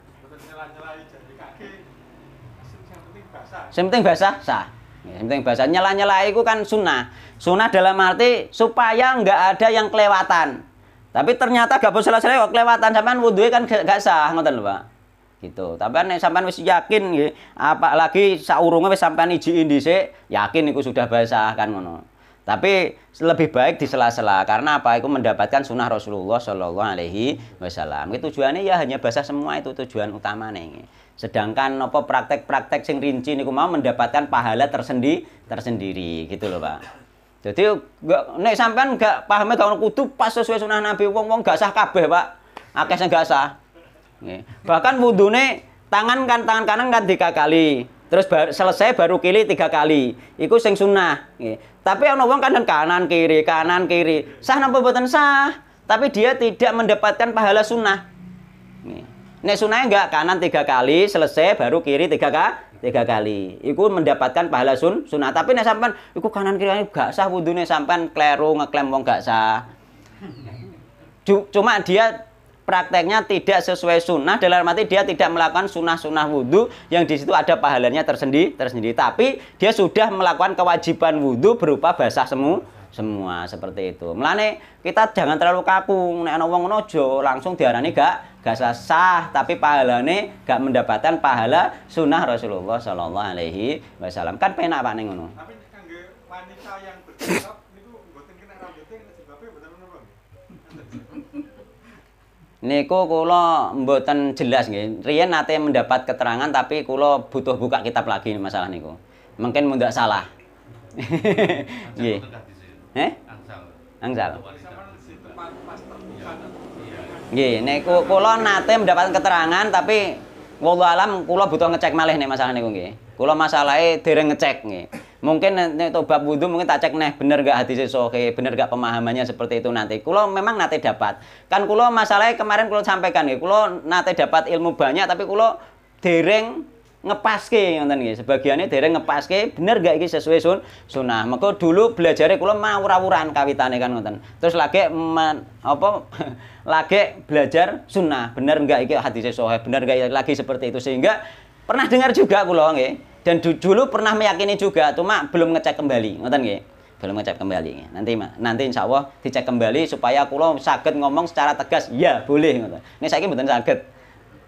yang penting basah sah yang penting basah nyela nyela itu kan sunnah sunnah dalam arti supaya nggak ada yang kelewatan tapi ternyata gak boleh selesai kok kelewatan sampean wudhu kan gak, sah ngoten lho, Pak. Gitu. Tapi kan nek sampean wis yakin nggih, apalagi saurunge wis sampean ijiin dhisik, yakin iku sudah basah kan ngono. Tapi lebih baik di sela-sela karena apa? Iku mendapatkan sunnah Rasulullah Shallallahu Alaihi Wasallam. Itu tujuannya ya hanya basah semua itu tujuan utama nih. Sedangkan nopo praktek-praktek sing rinci niku mau mendapatkan pahala tersendiri, tersendiri gitu loh pak. Jadi gak nek sampean gak pahamnya gak kudu pas sesuai sunnah Nabi wong-wong gak sah kabeh, Pak. Akeh sing gak sah. Nih Bahkan wudune tangan kan tangan kanan kan tiga kali. Terus bar, selesai baru kiri tiga kali. Iku sing sunnah. Nih Tapi ana wong kanan kanan kiri kanan kiri. Sah napa boten sah? Tapi dia tidak mendapatkan pahala sunnah. Nih. Nek sunnahnya enggak kanan tiga kali, selesai baru kiri tiga kali tiga kali. Iku mendapatkan pahala sun sunat. Tapi nek sampan iku kanan kiri gak sah nih sampan kleru ngeklaim wong gak sah. Cuma dia prakteknya tidak sesuai sunnah dalam arti dia tidak melakukan sunnah-sunnah wudhu yang di situ ada pahalanya tersendiri tersendiri tapi dia sudah melakukan kewajiban wudhu berupa basah semu semua seperti itu melane kita jangan terlalu kaku nek ana wong langsung diarani gak gak sah, sah tapi pahalane gak mendapatkan pahala sunnah Rasulullah Shallallahu Alaihi Wasallam kan penak pak nengono. Tapi kangge wanita niku mboten jelas nggih. rian nate mendapat keterangan tapi kulo butuh buka kitab lagi masalah niku. Mungkin mundak salah. Nggih. eh? Angsal. Angsal. Nggih, nek kula nate mendapatkan keterangan tapi wallah alam kula butuh ngecek malih nek masalah niku nggih. Kula masalahe dereng ngecek nggih. Mungkin nek bab wudu mungkin tak cek neh bener gak hadise sohe, bener gak pemahamannya seperti itu nanti. Kula memang nate dapat. Kan kula masalahe kemarin kula sampaikan nggih, kula nate dapat ilmu banyak tapi kula dereng ngepaske ngoten nggih. Sebagiannya dereng ngepaske bener gak iki sesuai sun sunah. Meko dulu belajare kula mawur-awuran kawitane kan ngoten. Terus lagi man, apa lagi belajar sunnah bener gak iki hadis sahih bener gak lagi seperti itu sehingga pernah dengar juga kula nggih dan dulu pernah meyakini juga cuma belum ngecek kembali ngoten nggih belum ngecek kembali nanti nanti insya Allah dicek kembali supaya kulo sakit ngomong secara tegas ya boleh ngoten ini saya mboten sakit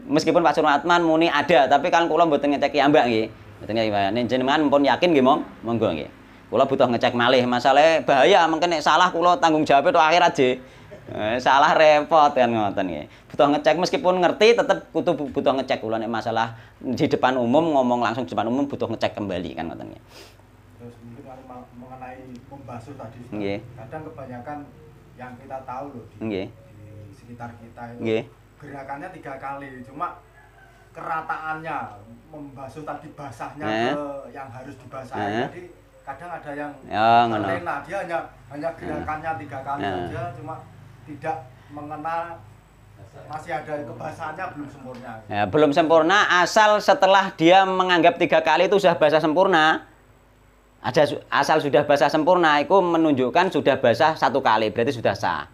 meskipun Pak Suratman muni ada, tapi kan kula mboten ngecek piyambak nggih. Mboten nggih jenengan pun yakin nggih, Mong? Monggo nggih. Kula butuh ngecek malih, masalah bahaya mungkin salah kula tanggung jawab itu akhir aja. Eh, salah repot kan ngoten nggih. Butuh ngecek meskipun ngerti tetap kudu butuh ngecek kula nek masalah di depan umum ngomong langsung di depan umum butuh ngecek kembali kan ngoten nggih. Terus mengenai pembasuh tadi. Nggih. Kadang kebanyakan yang kita tahu loh di, di sekitar kita itu. Nggih gerakannya tiga kali cuma kerataannya membasuh tadi basahnya eh? ke yang harus dibasahi eh? jadi kadang ada yang ya, terlena dia hanya hanya eh. gerakannya eh. tiga kali eh. saja cuma tidak mengenal masih ada kebasahannya belum sempurna ya, belum sempurna asal setelah dia menganggap tiga kali itu sudah basah sempurna ada asal sudah basah sempurna itu menunjukkan sudah basah satu kali berarti sudah sah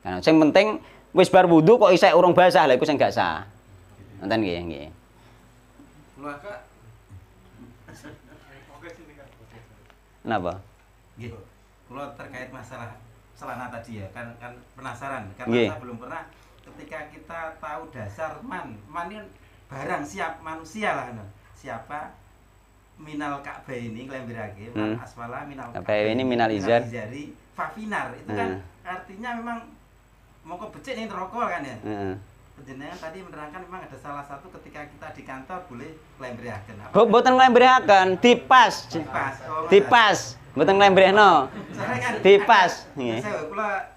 karena yang penting wis bar wudu kok isek urung basah lah iku sing gak sah. Nonton nggih nggih. Maka Kenapa? Nggih. Kalau terkait masalah selana tadi ya kan kan penasaran karena kita belum pernah ketika kita tahu dasar man man ini barang siap manusia lah no. siapa minal ka'bah ini kelembirake hmm. aswala minal ka'bah ini minal izar izari fafinar itu kan hmm. kan artinya memang mau ke becik nih rokok kan ya uh. Penjenengan tadi menerangkan memang ada salah satu ketika kita di kantor boleh lembreaken. Bu, ya? buatan lembreaken, dipas. Dipas. Oh, iya. dipas. Buatan lembrehno. Kan dipas. Nggih. Saya kula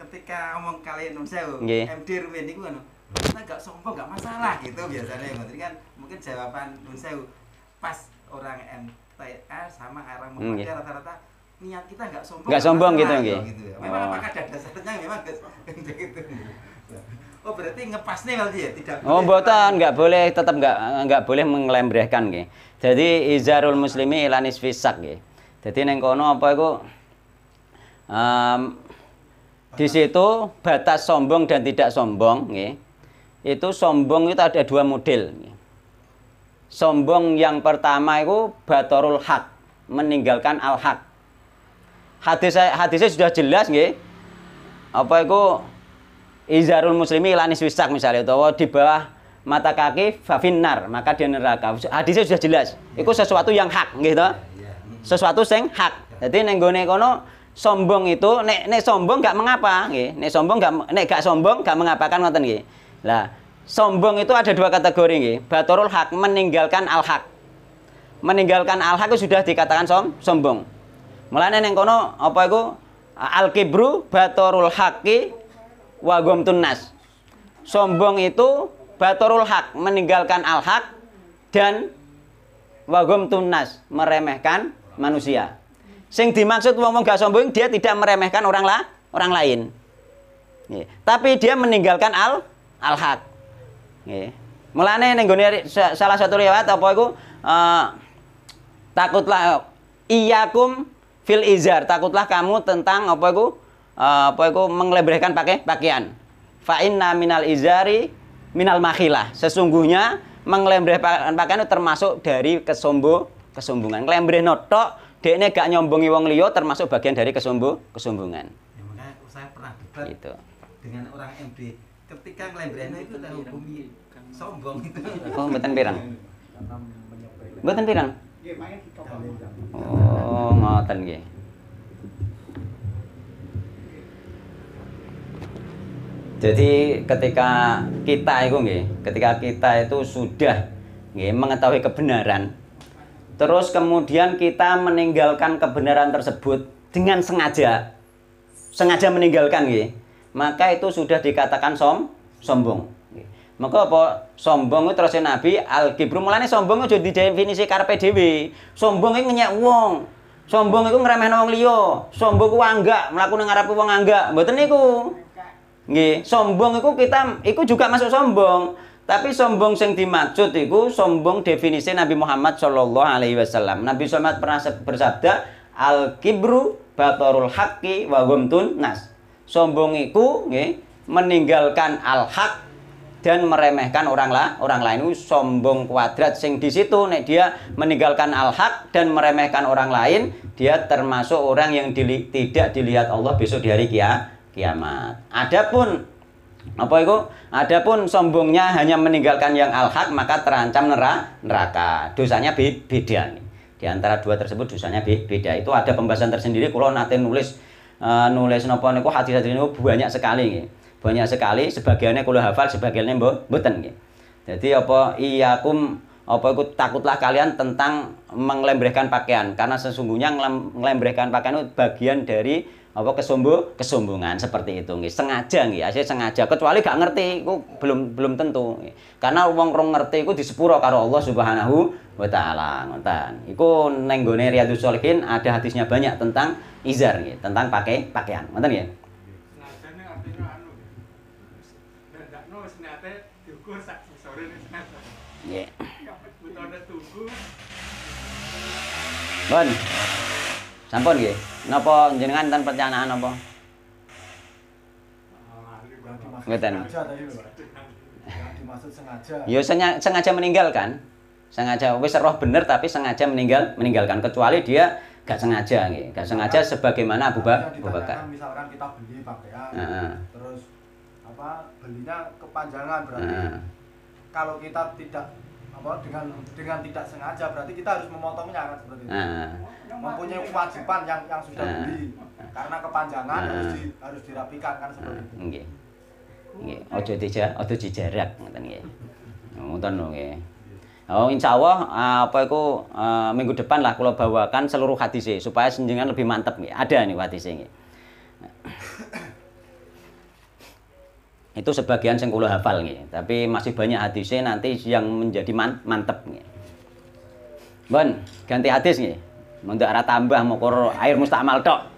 ketika omong kali nom sewu, MD Rumen niku ngono. Kita gak sombong, gak masalah gitu biasanya. Mungkin kan mungkin jawaban nom sewu pas orang MTR sama orang Muhammadiyah rata-rata niat kita nggak sombong nggak sombong gitu, gitu gitu ya memang oh. apakah ada dasarnya memang gitu Oh berarti ngepas nih berarti ya tidak Oh boten nggak boleh tetap nggak nggak boleh mengelembrehkan gitu Jadi izarul muslimi ilanis fisak gitu Jadi neng kono apa itu um, di situ batas sombong dan tidak sombong gitu Itu sombong itu ada dua model. Sombong yang pertama itu batorul hak, meninggalkan al hak hadis hadisnya sudah jelas nggih. Apa itu izarul muslimi lanis wisak misalnya atau di bawah mata kaki fafinnar maka dia neraka hadisnya sudah jelas itu sesuatu yang hak gitu sesuatu yang hak jadi nenggone kono sombong itu nek nek sombong nggak mengapa nggih nek sombong nggak nek gak sombong mengapa mengapakan ngoten nggih lah sombong itu ada dua kategori nggih batorul hak meninggalkan al hak meninggalkan al hak itu sudah dikatakan som sombong Mulane yang kono apa iku al kibru batorul haqi wagum tunas Sombong itu batorul hak meninggalkan al haq dan wagum tunas meremehkan manusia. Sing dimaksud wong wong gak sombong dia tidak meremehkan orang lah, orang lain. Tapi dia meninggalkan al al haq. yang Mulane ning salah satu riwayat apa iku uh, takutlah iyakum fil izar takutlah kamu tentang apa itu eh, apa itu mengelebrehkan pakai pakaian fa inna minal izari minal makhilah sesungguhnya mengelebrehkan pakaian itu termasuk dari kesombo kesombongan ngelembreh notok dekne gak nyombongi wong liyo termasuk bagian dari kesombo kesombongan ya, saya pernah debat gitu. dengan orang MD ketika ngelembrehnya itu terhubungi kan sombong itu. oh mboten pirang mboten pirang Iya, oh, ngoten nggih. Jadi ketika kita itu nge, ketika kita itu sudah nge, mengetahui kebenaran, terus kemudian kita meninggalkan kebenaran tersebut dengan sengaja sengaja meninggalkan nge, maka itu sudah dikatakan som sombong. Maka apa? Sombong itu terus Nabi al kibru mulanya sombong itu jadi definisi karpe dewi. Sombong itu ngenyek uang Sombong itu ngeremeh wong liyo. Sombong ku anggak, melakukan harap uang angga. buat nih ku Nggih, sombong itu kita itu juga masuk sombong. Tapi sombong sing dimaksud itu sombong definisi Nabi Muhammad Shallallahu alaihi wasallam. Nabi Muhammad pernah bersabda, "Al kibru Batorul haki wa Gumtun nas." Sombong itu nggih meninggalkan al haq dan meremehkan orang lah orang lain itu sombong kuadrat sing di situ nek dia meninggalkan al-haq dan meremehkan orang lain dia termasuk orang yang dili, tidak dilihat Allah besok di hari kia, kiamat adapun apa itu adapun sombongnya hanya meninggalkan yang al-haq maka terancam neraka neraka dosanya beda nih di antara dua tersebut dosanya beda itu ada pembahasan tersendiri kalau nanti nulis uh, nulis nopo niku hadis-hadis niku banyak sekali nih banyak sekali sebagiannya kula hafal sebagiannya mboten nggih. Jadi apa iyakum apa ikut takutlah kalian tentang mengelembrehkan pakaian karena sesungguhnya mengelembrehkan pakaian itu bagian dari apa kesumbu kesombongan seperti itu nggih sengaja nggih asli sengaja kecuali gak ngerti ku belum belum tentu karena uang rong ngerti iku disepuro karo Allah Subhanahu wa taala ngoten iku neng gone ada hadisnya banyak tentang izar nggih tentang pakai pakaian ngoten nggih Yeah. Bon. Sampun nggih. Napa jenengan tanpa percanaan apa? Ngeten. Yo ya, sengaja. sengaja meninggalkan. Sengaja wis roh bener tapi sengaja meninggal meninggalkan kecuali dia gak sengaja nggih. Gak sengaja sebagaimana Abu Bakar. Misalkan kita beli pakaian. Terus apa belinya kepanjangan berarti kalau kita tidak apa dengan dengan tidak sengaja berarti kita harus memotongnya kan seperti itu. Uh. Mempunyai kewajiban yang yang sudah uh. Ah. di karena kepanjangan uh. harus di, harus dirapikan kan seperti uh. itu. Ojo Nggih, aja dija aja dijarak ngoten nggih. Ngoten Oh insya Allah apa itu minggu depan lah kalau bawakan seluruh hadisnya supaya senjangan lebih mantep nggih. Ada nih hadisnya ini. itu sebagian sing kula hafal nih. tapi masih banyak hadisnya e nanti yang menjadi man mantep nih, Bon, ganti hadis nih untuk arah tambah mokor air mustamal tok.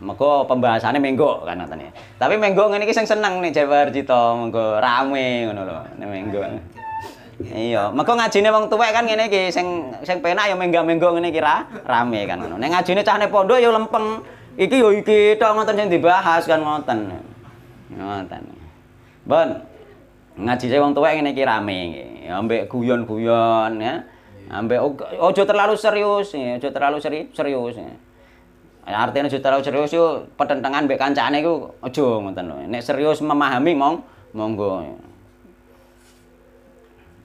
Maka pembahasannya menggo kan katanya. Tapi menggo ini iki seneng nih Jabar jito, menggo rame ngono lho, minggu. Iya, mengko ngajine bang tua kan ini iki seneng, seneng pena ya mengga-menggo ini kira rame kan ngono. Nek ngajine cahne pondok ya lempeng. Iki yo iki tok ngonten yang dibahas kan ngoten. Ngoten. Bon. Ngaji saya wong tuwek ngene iki rame ya, Ambek guyon-guyon ya. Ambek ojo terlalu serius, ya. ojo terlalu seri, serius. Ya. ya artinya ojo terlalu serius yo pertentangan mbek kancane iku ojo ngoten lho. Nek serius memahami mong monggo. Ya.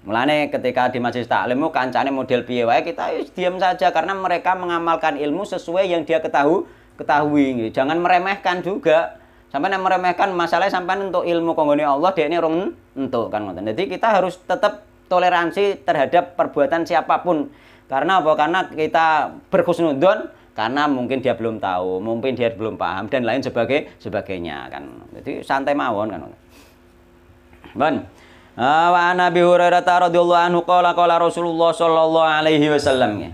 Mulane ketika di majelis taklim oh, kancane model piye wae kita yus, diam saja karena mereka mengamalkan ilmu sesuai yang dia ketahui ketahui. Jangan meremehkan juga. Sampai yang meremehkan masalah sampai untuk ilmu kongoni Allah dia ini orang untuk kan ngoten. Jadi kita harus tetap toleransi terhadap perbuatan siapapun. Karena apa? Karena kita berkhusnudon karena mungkin dia belum tahu, mungkin dia belum paham dan lain sebagai sebagainya kan. Jadi santai mawon kan. ban ah, Wa Nabi Hurairah radhiyallahu anhu qala qala Rasulullah sallallahu alaihi wasallam.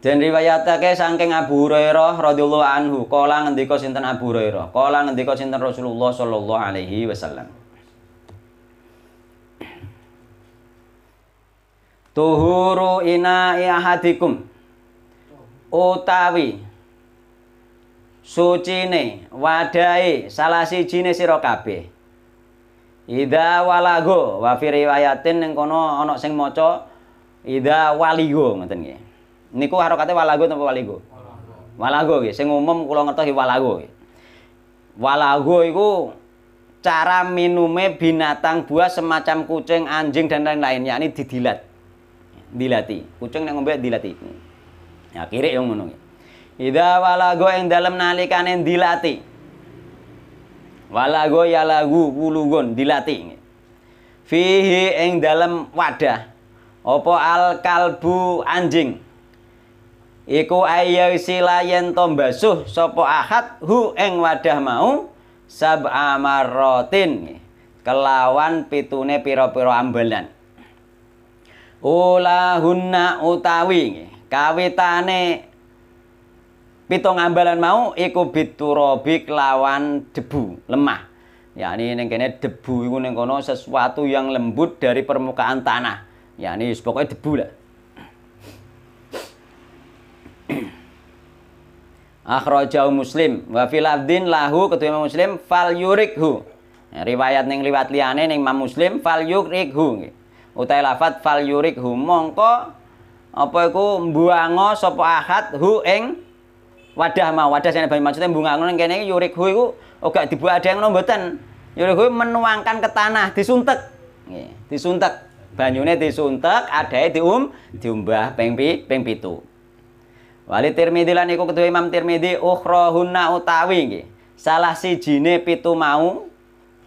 Dan riwayatake saking Abu Hurairah radhiyallahu anhu, kala ngendika sinten Abu Hurairah, kala ngendika sinten Rasulullah sallallahu alaihi wasallam. Tuhuru ina ahadikum utawi sucine wadahi salah sijine sira kabeh. Ida walago wa fi riwayatin ning kono ana sing maca ida waligo ngoten nggih niku harokate walago napa waligo walago nggih sing umum kula ngertos walago nggih walago iku cara minume binatang buas semacam kucing, anjing dan lain-lain yakni didilat. Dilati. Kucing yang ngombe dilati. Ya kiri yang ngono. Ida walago dalam dalem nalikane dilati. Walago ya lagu wulugun dilati. Fihi yang dalam wadah opo al kalbu anjing iku ayyusi layen to basuh sapa ahad hu eng wadah mau sab amarotin kelawan pitune pira-pira ambelan ulahunna utawi kawitane pitung ambalan mau iku biturabi kelawan debu lemah yakni ning kene debu iku ning kono sesuatu yang lembut dari permukaan tanah Ya ini pokoknya debu lah akhrajau muslim wa fil lahu ketua imam muslim fal yurikhu ya, riwayat ning liwat liyane ning imam muslim fal yurikhu utai lafat fal yurikhu mongko apa iku mbuango sapa ahad hu ing wadah mau wadah sing maksudnya mbuango ning kene yurikhu iku ora dibuat ada yang ngono mboten yurikhu menuangkan ke tanah disuntek nggih disuntek banyune disuntek adae dium diumbah ping pi ping pitu Wali Tirmidzi lan iku ketua Imam Tirmidzi ukhrahunna utawi nggih. Salah sijine pitu mau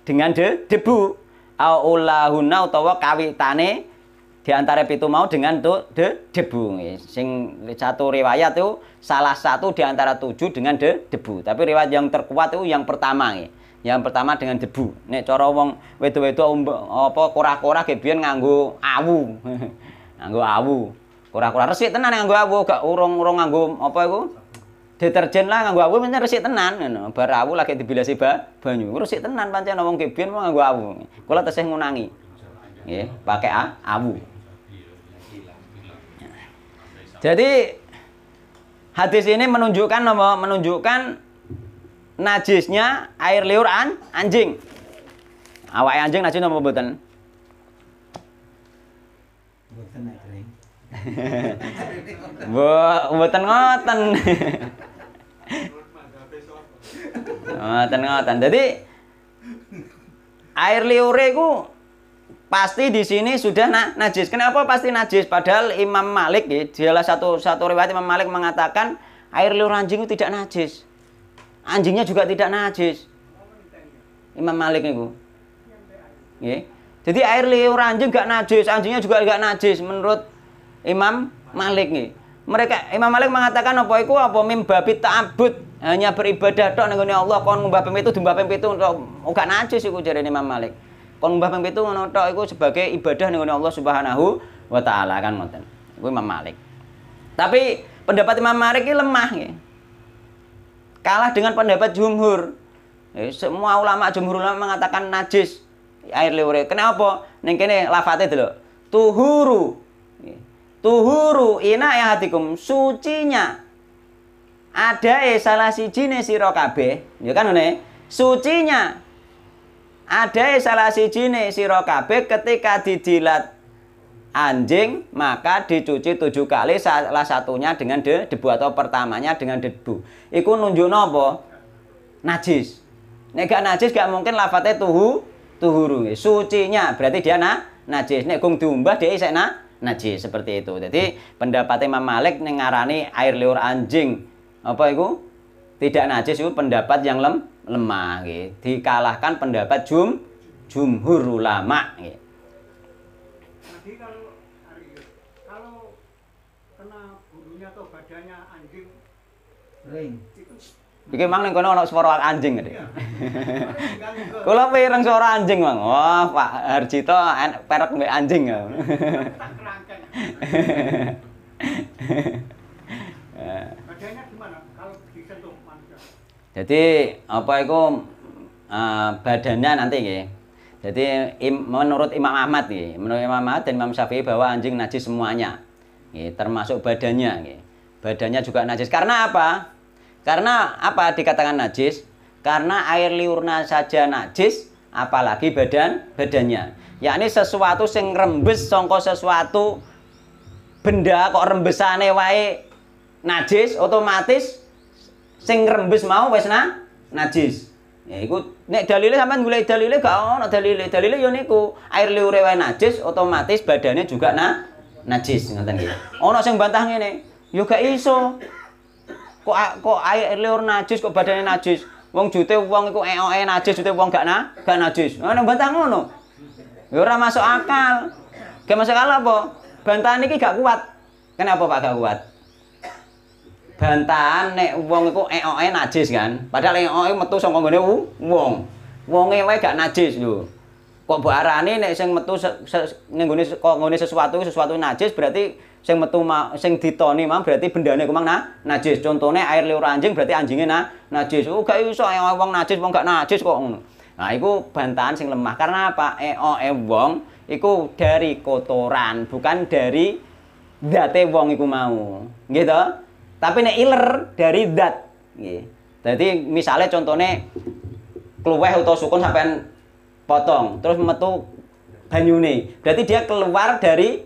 dengan de, debu au ulahunna utawa kawitane di antara pitu mau dengan tuh de, debu nggih. Sing satu riwayat tuh salah satu di antara tujuh dengan de, debu. Tapi riwayat yang terkuat tuh yang pertama nih. Yang pertama dengan debu. Nek cara wong wedo-wedo apa korah-korah ge biyen nganggo awu. nganggo awu. Kurang-kurang resik tenan nganggo awu, gak urung-urung nganggo apa iku? Deterjen lah nganggo awu pancen resik tenan ngono. Bar awu lagi dibilasi ba, banyu. Resik tenan pancen wong kebiyen biyen nganggo awu. Kula tesih ngunangi. Nggih, pakai a, awu. Jadi hadis ini menunjukkan nama Menunjukkan najisnya air liur an anjing. Awak anjing najis nama betul. Bu, mboten ngoten. Ngoten ngoten. Jadi air liur itu pasti di sini sudah na najis. Kenapa pasti najis? Padahal Imam Malik ya, dialah satu satu riwayat Imam Malik mengatakan air liur anjing itu tidak najis. Anjingnya juga tidak najis. Imam Malik itu. Ya. Jadi air liur anjing gak najis, anjingnya juga gak najis menurut Imam Malik nih. Mereka Imam Malik mengatakan apa iku apa mimbabi ta'abud hanya beribadah tok nang Allah kon mbah pemitu itu dembah pem itu najis iku jarene Imam Malik. Kon mbah pemitu itu ngono tok iku sebagai ibadah nang Allah Subhanahu wa taala kan ngoten. Iku Imam Malik. Tapi pendapat Imam Malik ini lemah nih. Kalah dengan pendapat jumhur. Eh, semua ulama jumhur ulama mengatakan najis air liur. Kenapa? Ning kene lafate dulu. Tuhuru Tuhuru ina ya hatikum nya Ada eh salah jine si rokabe, ya kan Suci Sucinya. Ada eh salah jine si rokabe ketika didilat anjing maka dicuci tujuh kali salah satunya dengan de, debu atau pertamanya dengan debu iku nunjuk nopo najis nek gak najis gak mungkin lafate tuhu tuhuru nya berarti dia na najis nek gung diumbah dia isek na najis seperti itu. Jadi pendapat Imam Malik nengarani air liur anjing apa itu tidak najis itu pendapat yang lem, lemah gitu. Dikalahkan pendapat jum jumhur ulama gitu. Jadi Iki mang ning kono ana swara anjing gede. Iya. Kula pireng swara anjing, Mang. Wah, Pak Harjito perek mbek anjing. Jadi apa itu eh, badannya nanti ya. Jadi menurut Imam Ahmad nih, menurut Imam Ahmad dan Imam Syafi'i bahwa anjing najis semuanya, ya, termasuk badannya. Ya. Badannya juga najis. Karena apa? Karena apa dikatakan najis? Karena air liurnya saja najis, apalagi badan badannya. Yakni sesuatu sing rembes songko sesuatu benda kok rembesane wae najis otomatis sing rembes mau wis na, najis. Ya iku nek dalile sampean golek dalile gak ono dalile. Dalile yo niku air liure wae najis otomatis badannya juga na najis ngoten nggih. Ono sing bantah ngene, yo gak iso kok kok air liur najis kok badannya najis wong jute wong iku eoe najis jute wong gak na gak najis mana bantah ngono ya ora masuk akal gak masuk akal apa bantahan iki gak kuat kenapa Pak gak kuat bantahan nek wong iku eoe najis kan padahal eoe metu saka u wong wonge wae gak najis lho kok mbok arani nek sing metu ning nggone sesuatu sesuatu najis berarti sing metu ma, sing ditoni mam berarti bendane kumang na, najis. Contohnya air liur anjing berarti anjingnya na, najis. Oh gak iso eh, wong najis wong gak najis kok ngono. Nah, iku bantahan sing lemah karena apa? e wong iku dari kotoran, bukan dari date wong iku mau. gitu? Tapi nek iler dari dat. Nggih. Dadi misale contohnya kluweh atau sukun sampean potong, terus metu banyune. Berarti dia keluar dari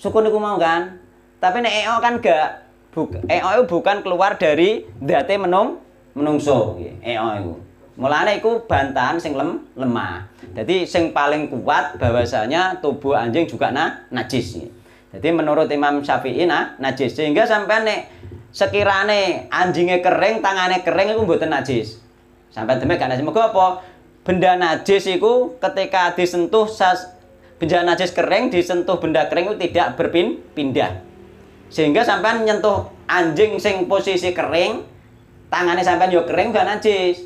sukun itu mau kan? Tapi nek EO kan gak Buk, EO itu bukan keluar dari date menung menungso EO itu. mulanya itu bantahan sing lem, lemah. Jadi sing paling kuat bahwasanya tubuh anjing juga na, najis. Jadi menurut Imam Syafi'i na najis. Sehingga sampai nek sekirane anjingnya kering, tangannya kering itu buatan najis. Sampai demek kan najis. apa? Benda najis itu ketika disentuh benda najis kering disentuh benda kering itu tidak berpindah. Sehingga sampai menyentuh anjing sing posisi kering, tangannya sampai yo kering gak najis.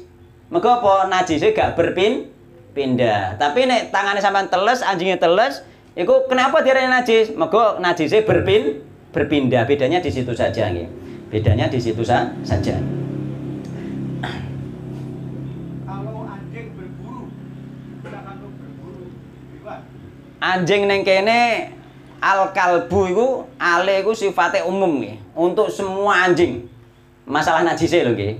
Mergo apa najisnya gak berpin pindah. Tapi nek tangannya sampai teles, anjingnya teles, iku kenapa dia najis? Mergo najisnya berpin berpindah. Bedanya di situ saja nih. Bedanya di situ saja. anjing neng kene al kalbu iku ale iku sifatnya umum nih untuk semua anjing masalah najis e loh nggih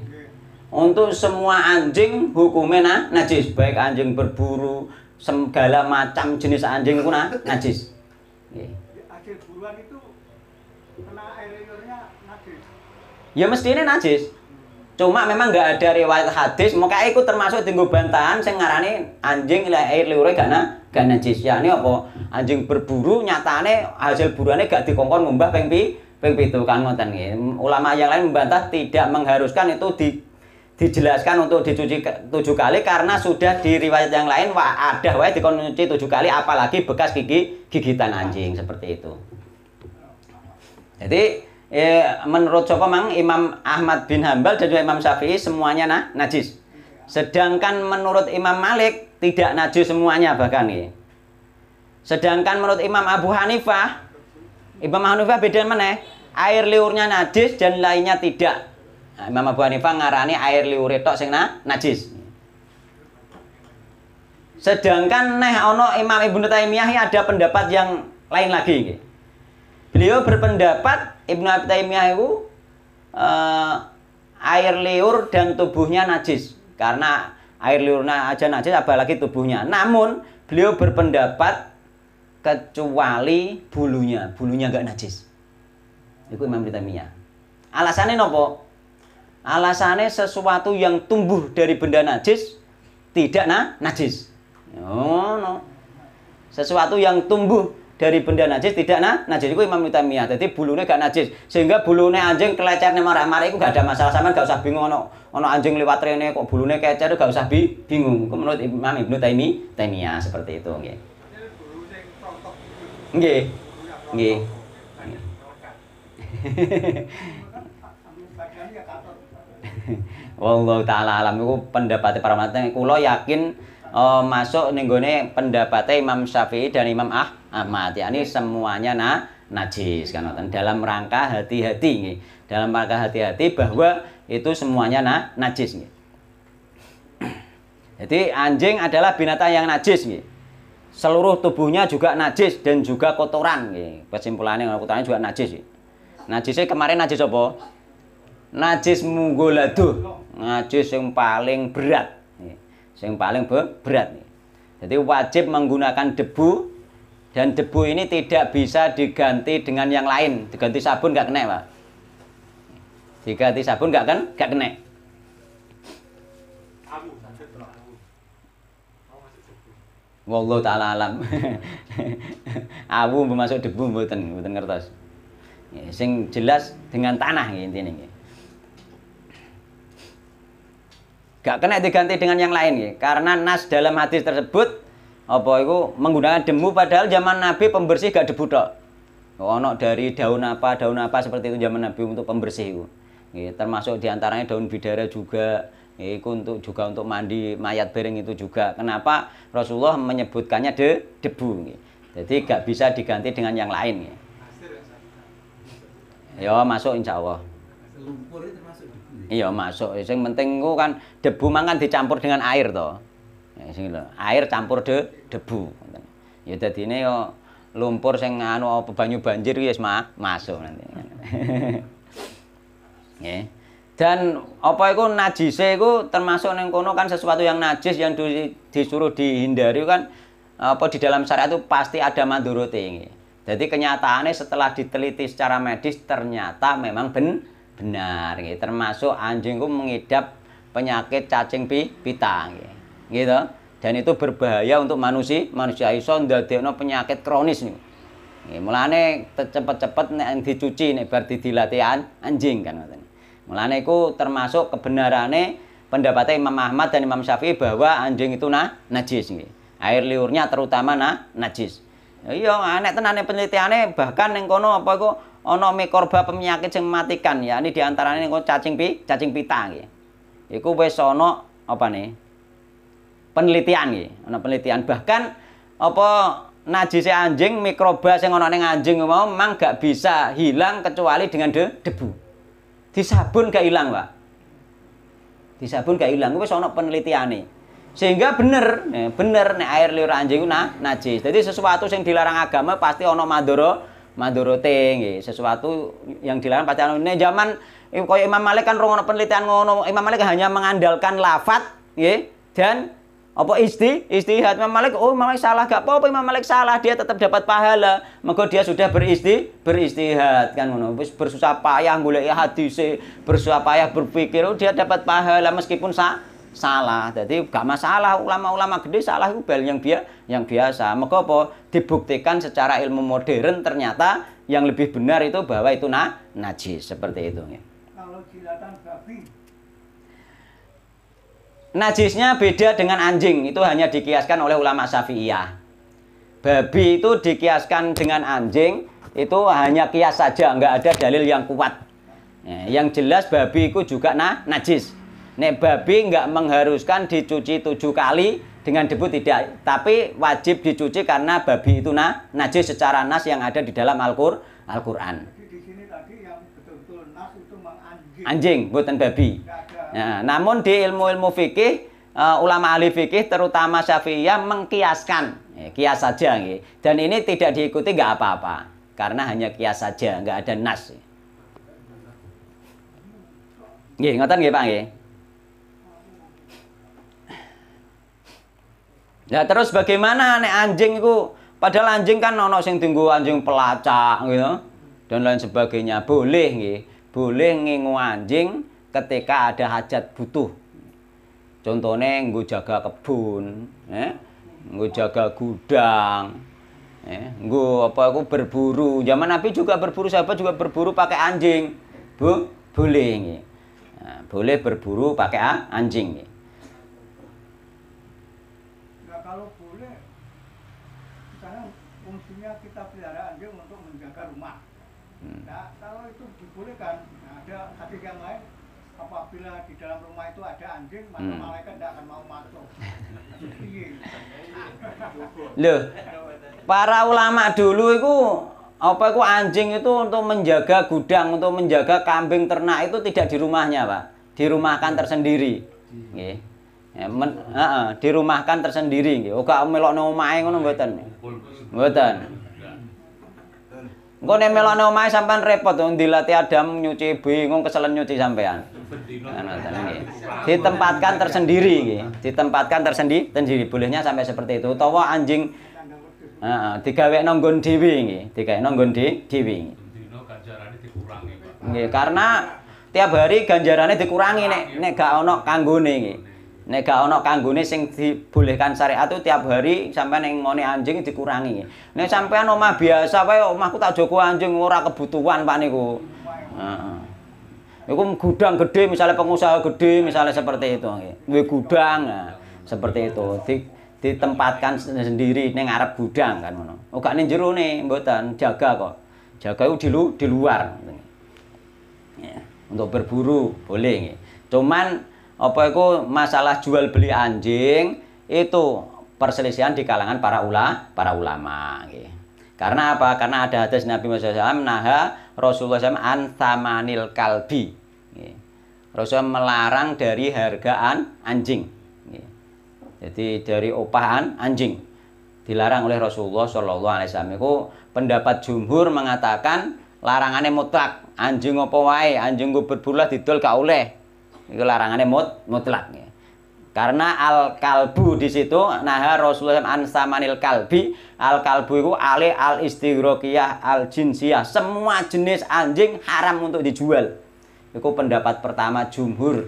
untuk semua anjing hukumnya nah, najis baik anjing berburu segala macam jenis anjing itu nah, najis nggih anjing buruan itu kena najis ya mestinya najis Cuma memang nggak ada riwayat hadis, maka itu termasuk dinggo bantahan Saya ngarani anjing lah air liure gak na, gak najis. Ya ini apa? Anjing berburu nyatane hasil buruannya gak dikongkon ngumbah pengpi pengpi itu, kan ngoten nggih. Ulama yang lain membantah tidak mengharuskan itu di dijelaskan untuk dicuci tujuh kali karena sudah di riwayat yang lain wah ada wah konon tujuh kali apalagi bekas gigi gigitan anjing seperti itu. Jadi e, menurut Joko Mang Imam Ahmad bin Hambal dan juga Imam Syafi'i semuanya nah, najis. Sedangkan menurut Imam Malik tidak najis semuanya bahkan nih. Sedangkan menurut Imam Abu Hanifah, Imam Hanifah beda mana? Air liurnya najis dan lainnya tidak. Nah, Imam Abu Hanifah ngarani air liur itu sing nah, najis. Sedangkan neh ono Imam Ibnu Taimiyah ada pendapat yang lain lagi. Gitu. Beliau berpendapat Ibnu Abi Taimiyah itu uh, air liur dan tubuhnya najis karena air liurnya aja najis apalagi tubuhnya. Namun beliau berpendapat kecuali bulunya, bulunya enggak najis. Itu Imam Taimiyah. Alasannya nopo? Alasannya sesuatu yang tumbuh dari benda najis tidak nah najis. Oh, no. Sesuatu yang tumbuh dari benda najis tidak nah najis itu imam Mutamiyah. jadi bulunya gak najis sehingga bulunya anjing kelecernya marah-marah itu gak ada masalah sama gak usah bingung ono ono anjing lewat rene kok bulunya kecer gak usah bi bingung itu menurut imam ibnu taimi taimia seperti itu nggih nggih nggih Wallahu taala alam iku pendapat para ulama kula yakin uh, masuk nenggone pendapatnya Imam Syafi'i dan Imam ah, Ahmad yakni semuanya nah najis kan dalam rangka hati-hati nih, dalam rangka hati-hati bahwa itu semuanya nah najis nih. jadi anjing adalah binatang yang najis nih, seluruh tubuhnya juga najis dan juga kotoran nih. kesimpulannya kotorannya juga najis nih najisnya kemarin najis apa najis munggulado najis yang paling berat yang paling berat nih. Jadi wajib menggunakan debu dan debu ini tidak bisa diganti dengan yang lain. Diganti sabun nggak kena pak. Diganti sabun nggak kan nggak kena. Wallahu taala alam. abu masuk debu mboten, mboten ngertos. Ya, sing jelas dengan tanah intinya ini. gak kena diganti dengan yang lain ya. Karena nas dalam hadis tersebut apa itu menggunakan demu padahal zaman Nabi pembersih gak debu tok. Oh, ono dari daun apa, daun apa seperti itu zaman Nabi untuk pembersih itu. Ya, termasuk diantaranya daun bidara juga itu untuk juga untuk mandi mayat bereng itu juga. Kenapa Rasulullah menyebutkannya de debu? Ya. Jadi gak bisa diganti dengan yang lain ya. Ya masuk insya Allah. Lumpur itu termasuk Iya masuk. Yang penting ku kan debu mangan dicampur dengan air toh. Ya, air campur de debu. Ya ini yo lumpur sing anu apa banyu banjir wis ma masuk nanti. Dan apa itu najise itu termasuk neng kono kan sesuatu yang najis yang di, disuruh dihindari kan apa di dalam syariat itu pasti ada mandurute. Jadi kenyataannya setelah diteliti secara medis ternyata memang ben benar gitu. termasuk anjingku mengidap penyakit cacing pi, pita gitu. dan itu berbahaya untuk manusia manusia iso ndadekno penyakit kronis nih gitu. mulane cepet-cepet nek dicuci nek bar dilatihan anjing kan ngoten mulane iku termasuk kebenarane pendapatnya Imam Ahmad dan Imam Syafi'i bahwa anjing itu nah najis gitu. air liurnya terutama nah najis iya aneh tenane penelitiannya bahkan yang kono apa kok ono mikorba penyakit sing mematikan ya ini diantaranya engko cacing pi cacing pita gitu, itu besono apa nih penelitian gitu, ono penelitian bahkan apa najis anjing mikroba yang ono neng anjing mau mang gak bisa hilang kecuali dengan de debu di sabun gak hilang Pak di sabun gak hilang besono penelitian nih sehingga bener eh, bener nih air liur anjing itu nah, najis jadi sesuatu yang dilarang agama pasti ono madoro madurote nggih sesuatu yang dilarang pacaran ini zaman koyo Imam Malik kan rongono penelitian ngono Imam Malik hanya mengandalkan lafat nggih dan apa isti istihad Imam Malik oh Imam Malik salah gak apa-apa Imam Malik salah dia tetap dapat pahala maka dia sudah beristi beristihad kan ngono wis bersusah payah golek hadis bersusah payah berpikir oh, dia dapat pahala meskipun sa salah. Jadi gak masalah ulama-ulama gede salah itu yang biasa, yang biasa. Maka apa? Dibuktikan secara ilmu modern ternyata yang lebih benar itu bahwa itu nah, najis seperti itu ya. Najisnya beda dengan anjing, itu hanya dikiaskan oleh ulama Syafi'iyah. Babi itu dikiaskan dengan anjing, itu hanya kias saja, nggak ada dalil yang kuat. Ya, yang jelas babi itu juga nah, najis Nek babi nggak mengharuskan dicuci tujuh kali dengan debu tidak, tapi wajib dicuci karena babi itu na, najis secara nas yang ada di dalam Al-Qur, Al-Quran. Anjing, buatan babi. Nah, namun di ilmu-ilmu fikih, uh, ulama ahli fikih terutama Syafi'iyah mengkiaskan, ya, kias saja, ya. dan ini tidak diikuti nggak apa-apa, karena hanya kias saja, nggak ada nas. Ya, ngotot ya, Pak ya? Nah, terus bagaimana nek anjing itu padahal anjing kan nono sing tunggu anjing pelacak gitu dan lain sebagainya. Boleh nggih. Boleh ngingu anjing ketika ada hajat butuh. Contohnya nggak jaga kebun, eh? Ya. nggak jaga gudang, eh? Ya. nggak apa aku berburu. Zaman Nabi juga berburu, siapa juga berburu pakai anjing. Bu, boleh nggih. Nah, boleh berburu pakai anjing hmm. Loh, para ulama dulu itu apa itu anjing itu untuk menjaga gudang, untuk menjaga kambing ternak itu tidak di rumahnya, Pak. Dirumahkan tersendiri. Nggih. Ya, men, dirumahkan tersendiri nggih. Ora oh, melokno omahe ngono mboten. Mboten. Engko nek melokno omahe sampean repot to oh, dilati adam nyuci bingung keselen nyuci sampean. Anu, anu, anu. ditempatkan tersendiri gitu ditempatkan tersendiri, tersendiri bolehnya sampai seperti itu utawa anjing tiga digawe nonggon dhewe tiga digawe nonggon dhewe nggih karena tiap hari ganjarannya dikurangi nek nek gak ono kanggone nggih nek gak ono kanggone sing dibolehkan syariat itu tiap hari sampean ning ngone anjing dikurangi nek sampean omah biasa wae omahku tak joko anjing ora kebutuhan pak niku heeh Iku gudang gede, misalnya pengusaha gede, misalnya seperti itu. Duwe gudang, nah, seperti itu. Di, ditempatkan sendiri ning ngarep gudang kan ngono. Oh gak ning jero ne mboten jaga kok. Jaga itu di, lu, di luar. Ya, untuk berburu boleh nggih. Cuman apa itu masalah jual beli anjing itu perselisihan di kalangan para ula, para ulama nggih. Karena apa? Karena ada hadis Nabi Muhammad SAW, naha Rasulullah SAW, an kalbi. Rasulullah melarang dari hargaan anjing. Iya. Jadi dari opahan anjing dilarang oleh Rasulullah Shallallahu Alaihi Wasallam. pendapat jumhur mengatakan larangannya mutlak. Anjing opo wae, anjing gue berbulah didol gak oleh. Itu larangannya mut, mutlak. Iya. Karena al kalbu di situ nah Rasulullah an samanil kalbi al kalbu itu ale al istigrokiyah al jinsiyah semua jenis anjing haram untuk dijual itu pendapat pertama jumhur.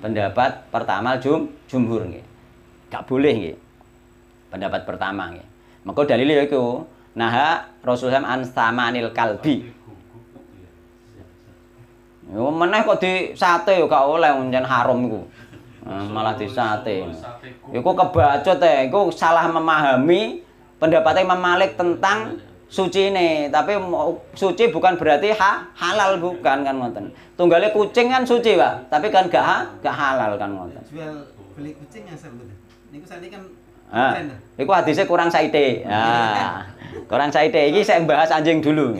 Pendapat pertama jum jumhur nge. Gak boleh nggih. Pendapat pertama nggih. Maka dalil itu nah Rasulullah an samanil kalbi. Yo meneh kok di sate yo gak oleh njen haram iku. Nah, malah di sate. Iku kebacut e, iku salah memahami pendapatnya Imam Malik tentang suci ini tapi suci bukan berarti ha, halal bukan kan ngoten tunggale kucing kan suci pak tapi kan gak ha, gak halal kan ngoten jual beli kucing ya sebetulnya niku kan ah, hadisnya kurang saite. Ah, kurang saite. ini saya bahas anjing dulu.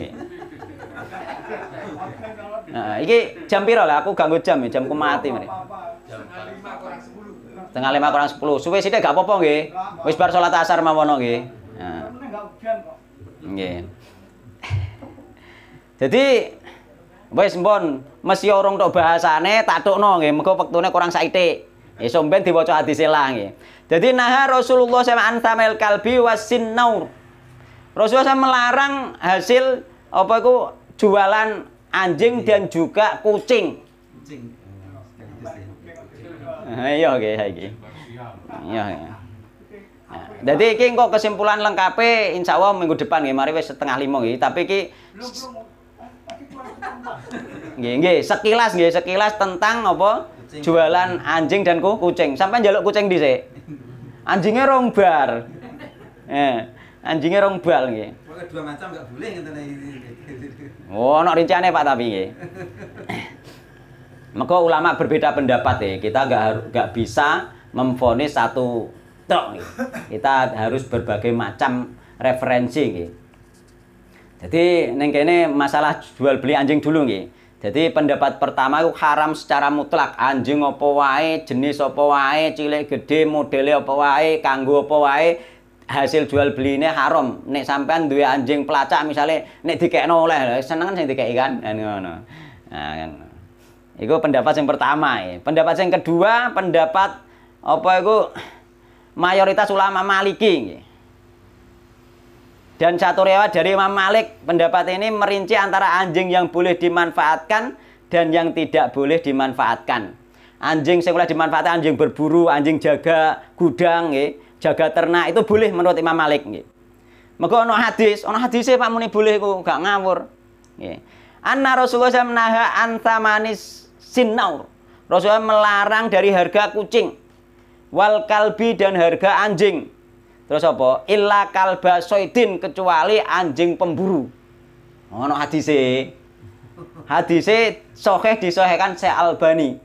Nah, Ini jam piro lah? Aku ganggu jam ya, jam mati mari. Tengah lima kurang sepuluh. Suwe sithik gak apa-apa nggih. Wis bar salat asar mawon nggih. Nah. Nggih. Jadi wis mbon mesti orang tok bahasane tak tukno nggih mergo wektune kurang saithik. Ya, iso mben diwaca hadise lah nggih. Jadi nah Rasulullah sama antamil kalbi wasin naur. Rasulullah SAW melarang hasil apa itu jualan anjing iya. dan juga kucing. Kucing. Iya, oke, oke. Iya, Nah, jadi iki kok kesimpulan lengkapnya insya Allah minggu depan ya, mari setengah lima nggih tapi iki nggih nggih sekilas nggih sekilas tentang apa kucing. jualan anjing dan kucing sampai jaluk kucing sini. anjingnya rombar, eh anjingnya rombal bal dua macam nggak boleh oh nak rinciannya Pak tapi nggih maka ulama berbeda pendapat ya kita nggak nggak bisa memfonis satu tok. Kita harus berbagai macam referensi gitu. Jadi ning ini masalah jual beli anjing dulu gitu. Jadi pendapat pertama itu haram secara mutlak. Anjing apa wae, jenis apa wae, cilik gede, model apa wae, kanggo apa wae, hasil jual beli ini haram. Nek sampean dua anjing pelacak misalnya, nek dikekno oleh, seneng kan sing dikeki kan. Nah, ngono. Nah, kan. Iku pendapat yang pertama ya. Pendapat yang kedua, pendapat apa iku mayoritas ulama Maliki. Dan satu riwayat dari Imam Malik, pendapat ini merinci antara anjing yang boleh dimanfaatkan dan yang tidak boleh dimanfaatkan. Anjing sekolah dimanfaatkan, anjing berburu, anjing jaga gudang, jaga ternak itu boleh menurut Imam Malik. Maka ono hadis, ono hadisnya Pak Muni boleh kok gak ngawur. Anna Rasulullah SAW menaha antamanis sinaur. Rasulullah melarang dari harga kucing wal kalbi dan harga anjing terus apa illa kalba soidin kecuali anjing pemburu ono hadis hadise soheh disohehkan Saya albani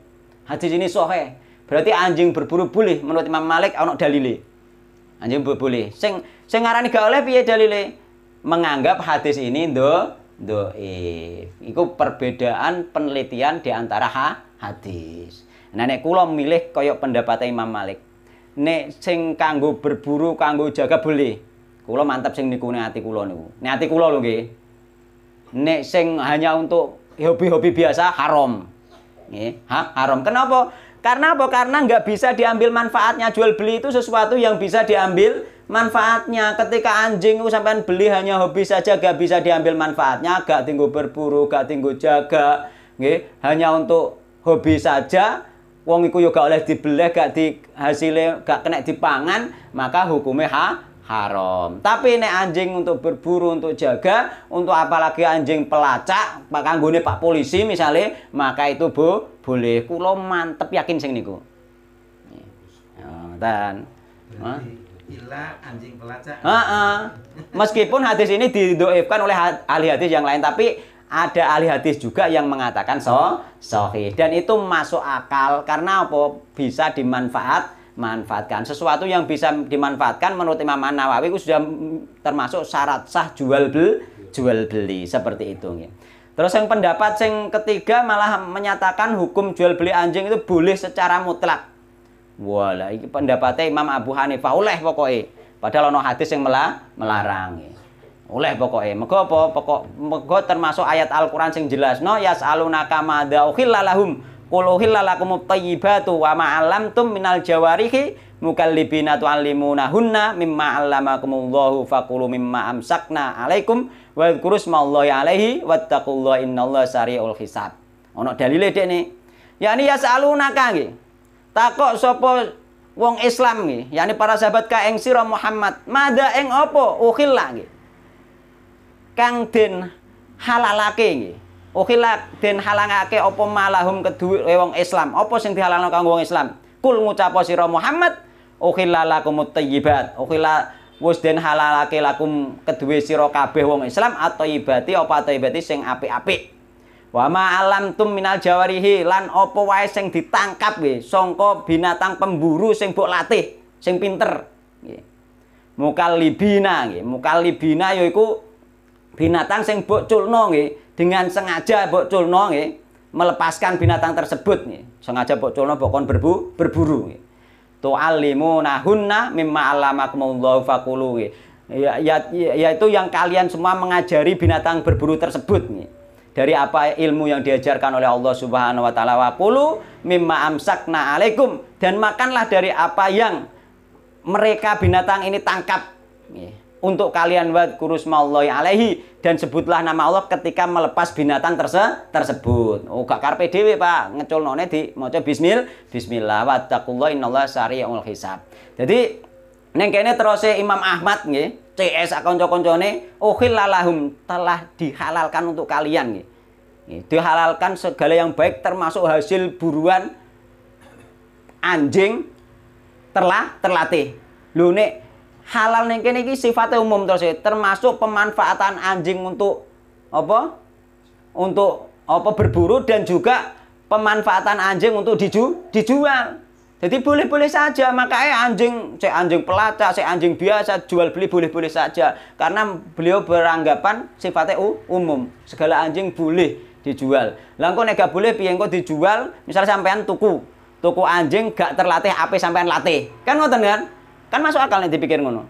hadis ini soheh berarti anjing berburu boleh menurut Imam Malik ono dalile anjing berburu boleh sing sing ngarani gak oleh piye dalile menganggap hadis ini do doif. Itu perbedaan penelitian di antara hadis. Nah nek kula milih kaya pendapat Imam Malik. Nek sing kanggo berburu kanggo jaga beli. kulo mantap sing niku nih ati kula niku. Nih ati kula lho nggih. Nek sing hanya untuk hobi-hobi biasa haram. Nggih, ha? haram. Kenapa? Karena apa? Karena nggak bisa diambil manfaatnya. Jual beli itu sesuatu yang bisa diambil manfaatnya ketika anjing itu sampai beli hanya hobi saja gak bisa diambil manfaatnya gak tinggu berburu gak tinggu jaga nggih hanya untuk hobi saja wong iku yo gak oleh dibelah, gak di hasilnya gak kena dipangan, maka hukumnya ha haram. Tapi nek anjing untuk berburu, untuk jaga, untuk apalagi anjing pelacak, maka gue Pak polisi misalnya, maka itu bu boleh. Kulo mantep yakin sing niku. Iya. Oh, dan huh? Ila anjing pelacak. Uh -uh. Meskipun hadis ini didoifkan oleh ahli hadis yang lain, tapi ada ahli hadis juga yang mengatakan so sohi dan itu masuk akal karena apa bisa dimanfaat manfaatkan sesuatu yang bisa dimanfaatkan menurut Imam Nawawi itu sudah termasuk syarat sah jual beli jual beli seperti itu terus yang pendapat yang ketiga malah menyatakan hukum jual beli anjing itu boleh secara mutlak wala ini pendapatnya Imam Abu Hanifah oleh pokoknya padahal no hadis yang melarang oleh pokoknya mego apa pokok mego termasuk ayat Al-Qur'an sing jelas no yasalunaka madza lahum qul lakum thayyibatu wa ma 'allamtum minal jawarihi mukallibina hunna mimma 'allamakumullahu faqulu mimma amsakna 'alaikum wa dzkurusmallahi 'alaihi wattaqullaha innallaha sari'ul hisab ono dalile dek nih yakni yasalunaka nggih takok sapa wong Islam nggih yakni para sahabat ka eng sira Muhammad mada eng apa ukhillah nggih kang den halalake nggih. Ukhilak den halalake opo malahum kedua wong Islam. opo sing dihalalno kang wong Islam? Kul ngucap sira Muhammad, ukhilalakum tayyibat. Ukhila wis den halalake lakum kedua siro kabeh wong Islam atau ibati, opa atau ibati sing api-api. Wama alam alamtum minal jawarihi lan opo wae sing ditangkap nggih songko binatang pemburu sing mbok latih, sing pinter. Nggih. libina, muka libina yoiku binatang sing mbok culno nggih dengan sengaja mbok culno nggih melepaskan binatang tersebut nggih sengaja mbok culno mbok kon berbu, berburu nggih alimu nahunna mimma alamakumullahu fakulu nggih ya, ya, yaitu yang kalian semua mengajari binatang berburu tersebut nih dari apa ilmu yang diajarkan oleh Allah Subhanahu wa taala wa qulu mimma amsakna alaikum dan makanlah dari apa yang mereka binatang ini tangkap untuk kalian buat kurus alaihi dan sebutlah nama Allah ketika melepas binatang terse tersebut. Oh gak karpe dhewe, Pak. Ngeculnone di maca bismil bismillah wattaqullah innallaha sari'ul hisab. Jadi ning kene terus Imam Ahmad nggih, CS kanca-kancane oh, lalhum telah dihalalkan untuk kalian nggih. Dihalalkan segala yang baik termasuk hasil buruan anjing terlah terlatih. Lu nek halal nih kene iki sifatnya umum terus ya. termasuk pemanfaatan anjing untuk apa? Untuk apa berburu dan juga pemanfaatan anjing untuk diju, dijual. Jadi boleh-boleh saja, makanya anjing, cek anjing pelacak, cek anjing biasa, jual beli boleh-boleh saja. Karena beliau beranggapan sifatnya umum, segala anjing boleh dijual. langkau nega boleh biengko dijual, misalnya sampean tuku, tuku anjing gak terlatih apa sampean latih. Kan ngoten kan? Kan masuk akal nih dipikir ngono.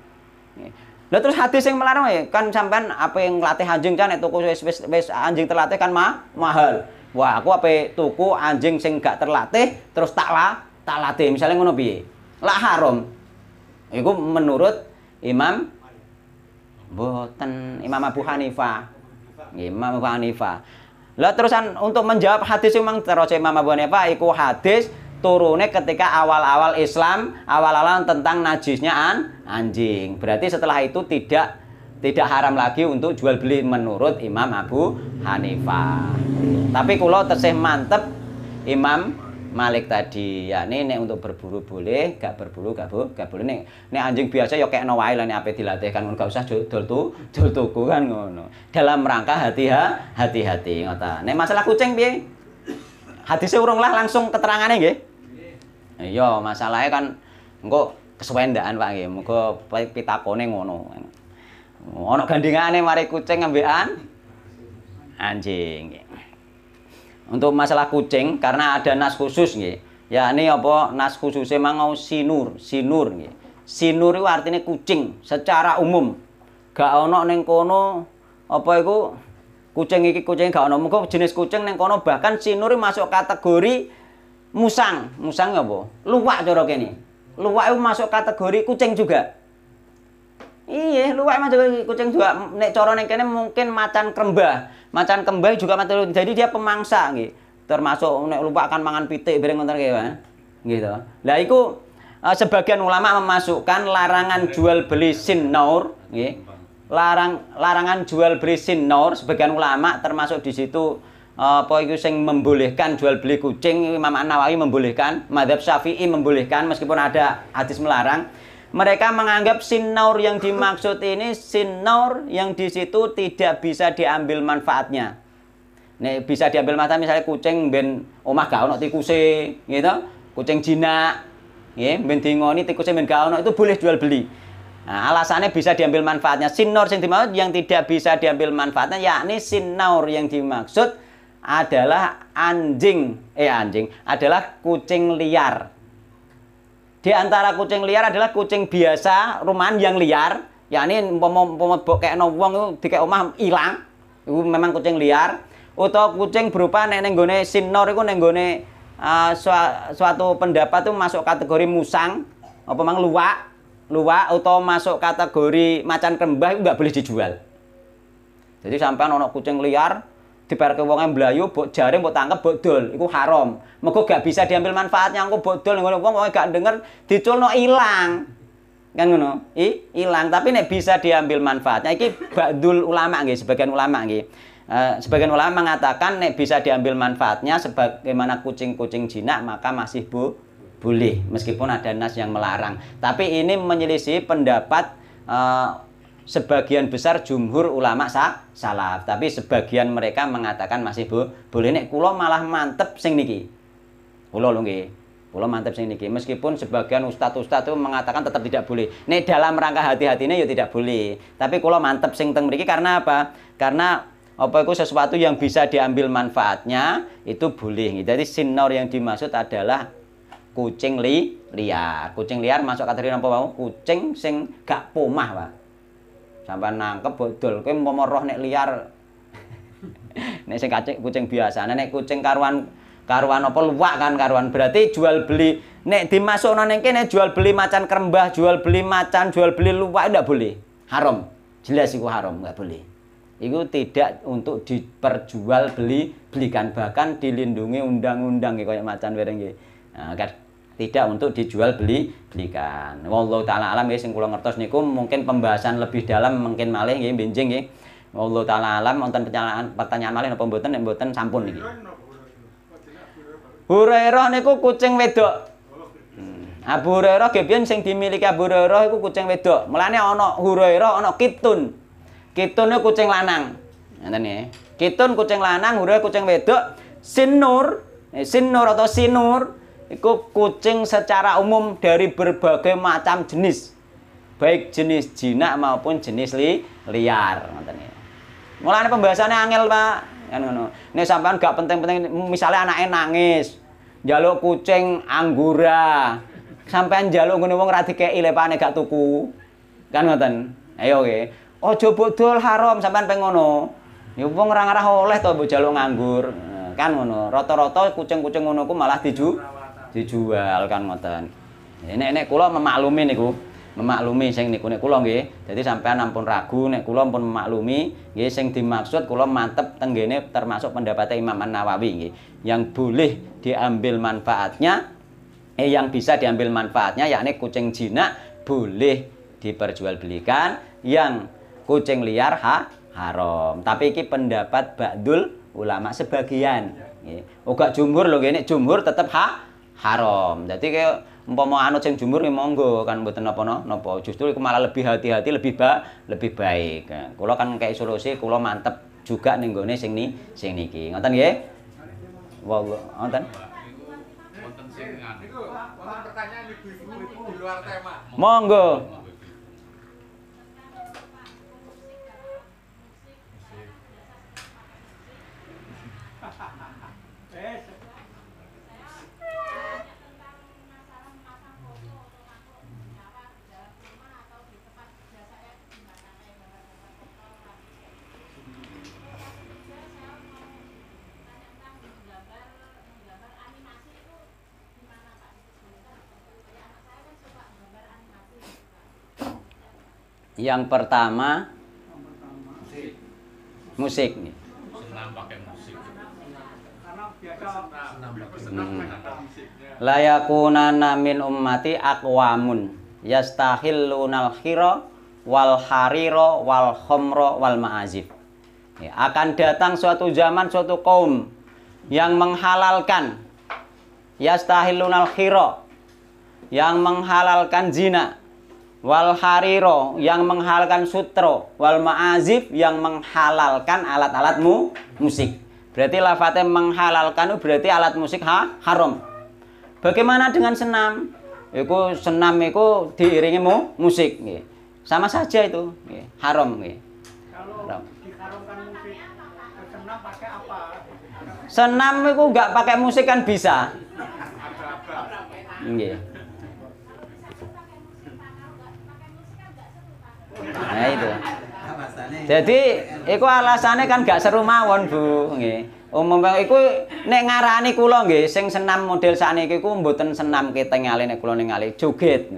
Lah terus hadis yang melarang ya, kan sampean apa yang latih anjing kan tuku wis wis, wis anjing terlatih kan mah mahal. Wah, aku apa tuku anjing sing gak terlatih terus tak lah tak latih. Misalnya ngono piye? Lah haram. itu menurut Imam Boten Imam Abu Hanifah. Imam Abu Hanifah. Lah terusan untuk menjawab hadis yang memang terus Imam Abu Hanifah iku hadis turunnya ketika awal-awal Islam, awal-awal tentang najisnya an, anjing. Berarti setelah itu tidak tidak haram lagi untuk jual beli menurut Imam Abu Hanifah. Tapi kalau tersih mantep Imam Malik tadi ya ini ini untuk berburu boleh gak berburu gak bu gak boleh nih nih anjing biasa ya kayak nawai lah nek apa dilatih kan nggak usah jual tuh jual tuku kan ngono dalam rangka hati ha hati hati ngota. nih masalah kucing bi hadisnya urung lah langsung keterangannya nggih. Iya, masalahnya kan engko kesuwendakan Pak nggih. engko pitakone ngono. Ono gandengane mari kucing ambekan anjing Untuk masalah kucing karena ada nas khusus nggih. Ya ini apa nas khususnya mau sinur, sinur nggih. Sinur itu artinya kucing secara umum. Gak ono neng kono apa iku kucing iki kucing gak ono muga jenis kucing ning kono bahkan sinuri masuk kategori musang musang ya apa luwak cara kene luwak itu masuk kategori kucing juga iya luwak masuk kategori kucing juga nek cara ning kene mungkin macan kembah, macan kembah juga materi jadi dia pemangsa gitu termasuk nek luwak kan mangan pitik bareng ngoten kaya gitu lah iku eh, sebagian ulama memasukkan larangan jual beli sinaur nggih larang larangan jual beli sinor sebagian ulama termasuk di situ eh, apa itu yang membolehkan jual beli kucing Imam Nawawi membolehkan madhab Syafi'i membolehkan meskipun ada hadis melarang mereka menganggap sinor yang dimaksud ini sinor yang di situ tidak bisa diambil manfaatnya Nih, bisa diambil manfaat misalnya kucing ben omah gak ono tikuse gitu kucing jinak ya ben tikusnya ben gak itu boleh jual beli Nah, alasannya bisa diambil manfaatnya. Sinor yang dimaksud yang tidak bisa diambil manfaatnya yakni sinor yang dimaksud adalah anjing, eh anjing, adalah kucing liar. Di antara kucing liar adalah kucing biasa rumahan yang liar, yakni umpama kayak wong itu dikek omah ilang. Itu memang kucing liar atau kucing berupa nek ning sinor itu ning gone uh, suatu pendapat itu masuk kategori musang apa mang luwak luwak atau masuk kategori macan rembah itu nggak boleh dijual. Jadi sampai ono kucing liar di parke wong belayu, buat jaring buat tangkap, itu dol itu haram. Mereka gak bisa diambil manfaatnya aku buat dol nggak wong wong gak denger no ilang. Kan ngono. I ilang tapi nek bisa diambil manfaatnya ini ba'dul ulama nih sebagian ulama nih Uh, eh, sebagian ulama mengatakan nek bisa diambil manfaatnya sebagaimana kucing-kucing jinak maka masih bu boleh meskipun ada nas yang melarang. Tapi ini menyelisih pendapat uh, sebagian besar jumhur ulama sah salaf. Tapi sebagian mereka mengatakan masih bu, boleh nek kula malah mantep sing niki. Kula lho nggih. mantep sing niki. Meskipun sebagian ustadz ustaz itu mengatakan tetap tidak boleh. Nek dalam rangka hati-hatine ya tidak boleh. Tapi kula mantep sing teng mriki karena apa? Karena apa itu sesuatu yang bisa diambil manfaatnya itu boleh jadi sinor yang dimaksud adalah kucing li liar. Kucing liar masuk kategori nopo mau? Kucing sing gak pomah, Pak. Sampai nangkep betul. Kau mau roh nek liar. nek sing kacik kucing biasa, nek kucing karuan karuan apa luwak kan karuan. Berarti jual beli nek dimasuk ning kene jual beli macan kerembah, jual beli macan, jual beli luwak ndak boleh. Haram. Jelas itu haram, nggak boleh. itu tidak untuk diperjual beli belikan bahkan dilindungi undang-undang kayak macan bareng Nah, kan tidak untuk dijual beli belikan. Wallahu taala alam ya sing kula ngertos niku mungkin pembahasan lebih dalam mungkin malih nggih benjing nggih. Wallahu taala alam wonten pertanyaan pertanyaan malih napa mboten nek mboten sampun niki. Hurairah niku kucing wedok. Hmm. Abu Hurairah gebiyen sing dimiliki Abu Hurairah iku kucing wedok. Mulane ana Hurairah ana Kitun. Kitun niku kucing lanang. Ngoten nih. Kitun kucing lanang, Hurairah kucing wedok. Sinur, eh, Sinur atau Sinur Iku kucing secara umum dari berbagai macam jenis. Baik jenis jinak maupun jenis li, liar mulai Mulane pembahasannya angel, Pak. ini kan sampean gak penting-penting misalnya anaknya nangis, jaluk kucing anggura. Sampean jaluk ngene wong ra dikeki lepane gak tuku. Kan ngoten. Ayo oke. Ojo bodol haram sampean pengono. Ya wong ora ngarah oleh to mbok njaluk nganggur. Kan ngono. Rata-rata kucing-kucing ngono ku malah diju dijual kan ngoten. Ya, nek nek kula memaklumi niku, memaklumi sing niku nek kula nggih. Dadi sampean ampun ragu nek kula pun memaklumi nggih sing dimaksud kula mantep tenggene termasuk pendapat Imam An-Nawawi nggih. Yang boleh diambil manfaatnya eh yang bisa diambil manfaatnya yakni kucing jinak boleh diperjualbelikan, yang kucing liar ha haram. Tapi ini pendapat Ba'dul ulama sebagian. ya. Uga jumhur lho ini jumhur tetap ha haram. Jadi kayak umpama anut sing nih ya monggo kan buat nopo nopo Justru iku malah lebih hati-hati, lebih ba lebih baik. Nah, kalau kan kayak solusi kalau mantep juga ning gone sing sih sing niki. Ngoten ya? Wallah, ngoten. Monggo. Yang pertama musik. musik. Hmm. Layakunana min ummati akwamun lunal khiro wal hariro wal khomro wal ma'azif. Ya, akan datang suatu zaman suatu kaum yang menghalalkan lunal khiro yang menghalalkan zina wal hariro yang menghalalkan sutro wal ma'azif yang menghalalkan alat-alatmu musik berarti lafate menghalalkan berarti alat musik ha haram bagaimana dengan senam itu senam itu diiringi mu musik sama saja itu haram kalau haram. senam pakai itu nggak pakai musik kan bisa Nah itu. Jadi iku alasannya kan gak seru mawon, Bu, nggih. bang iku nek ngarani kula nggih sing senam model sani iku mboten senam kita ngali nek kula ngali joget.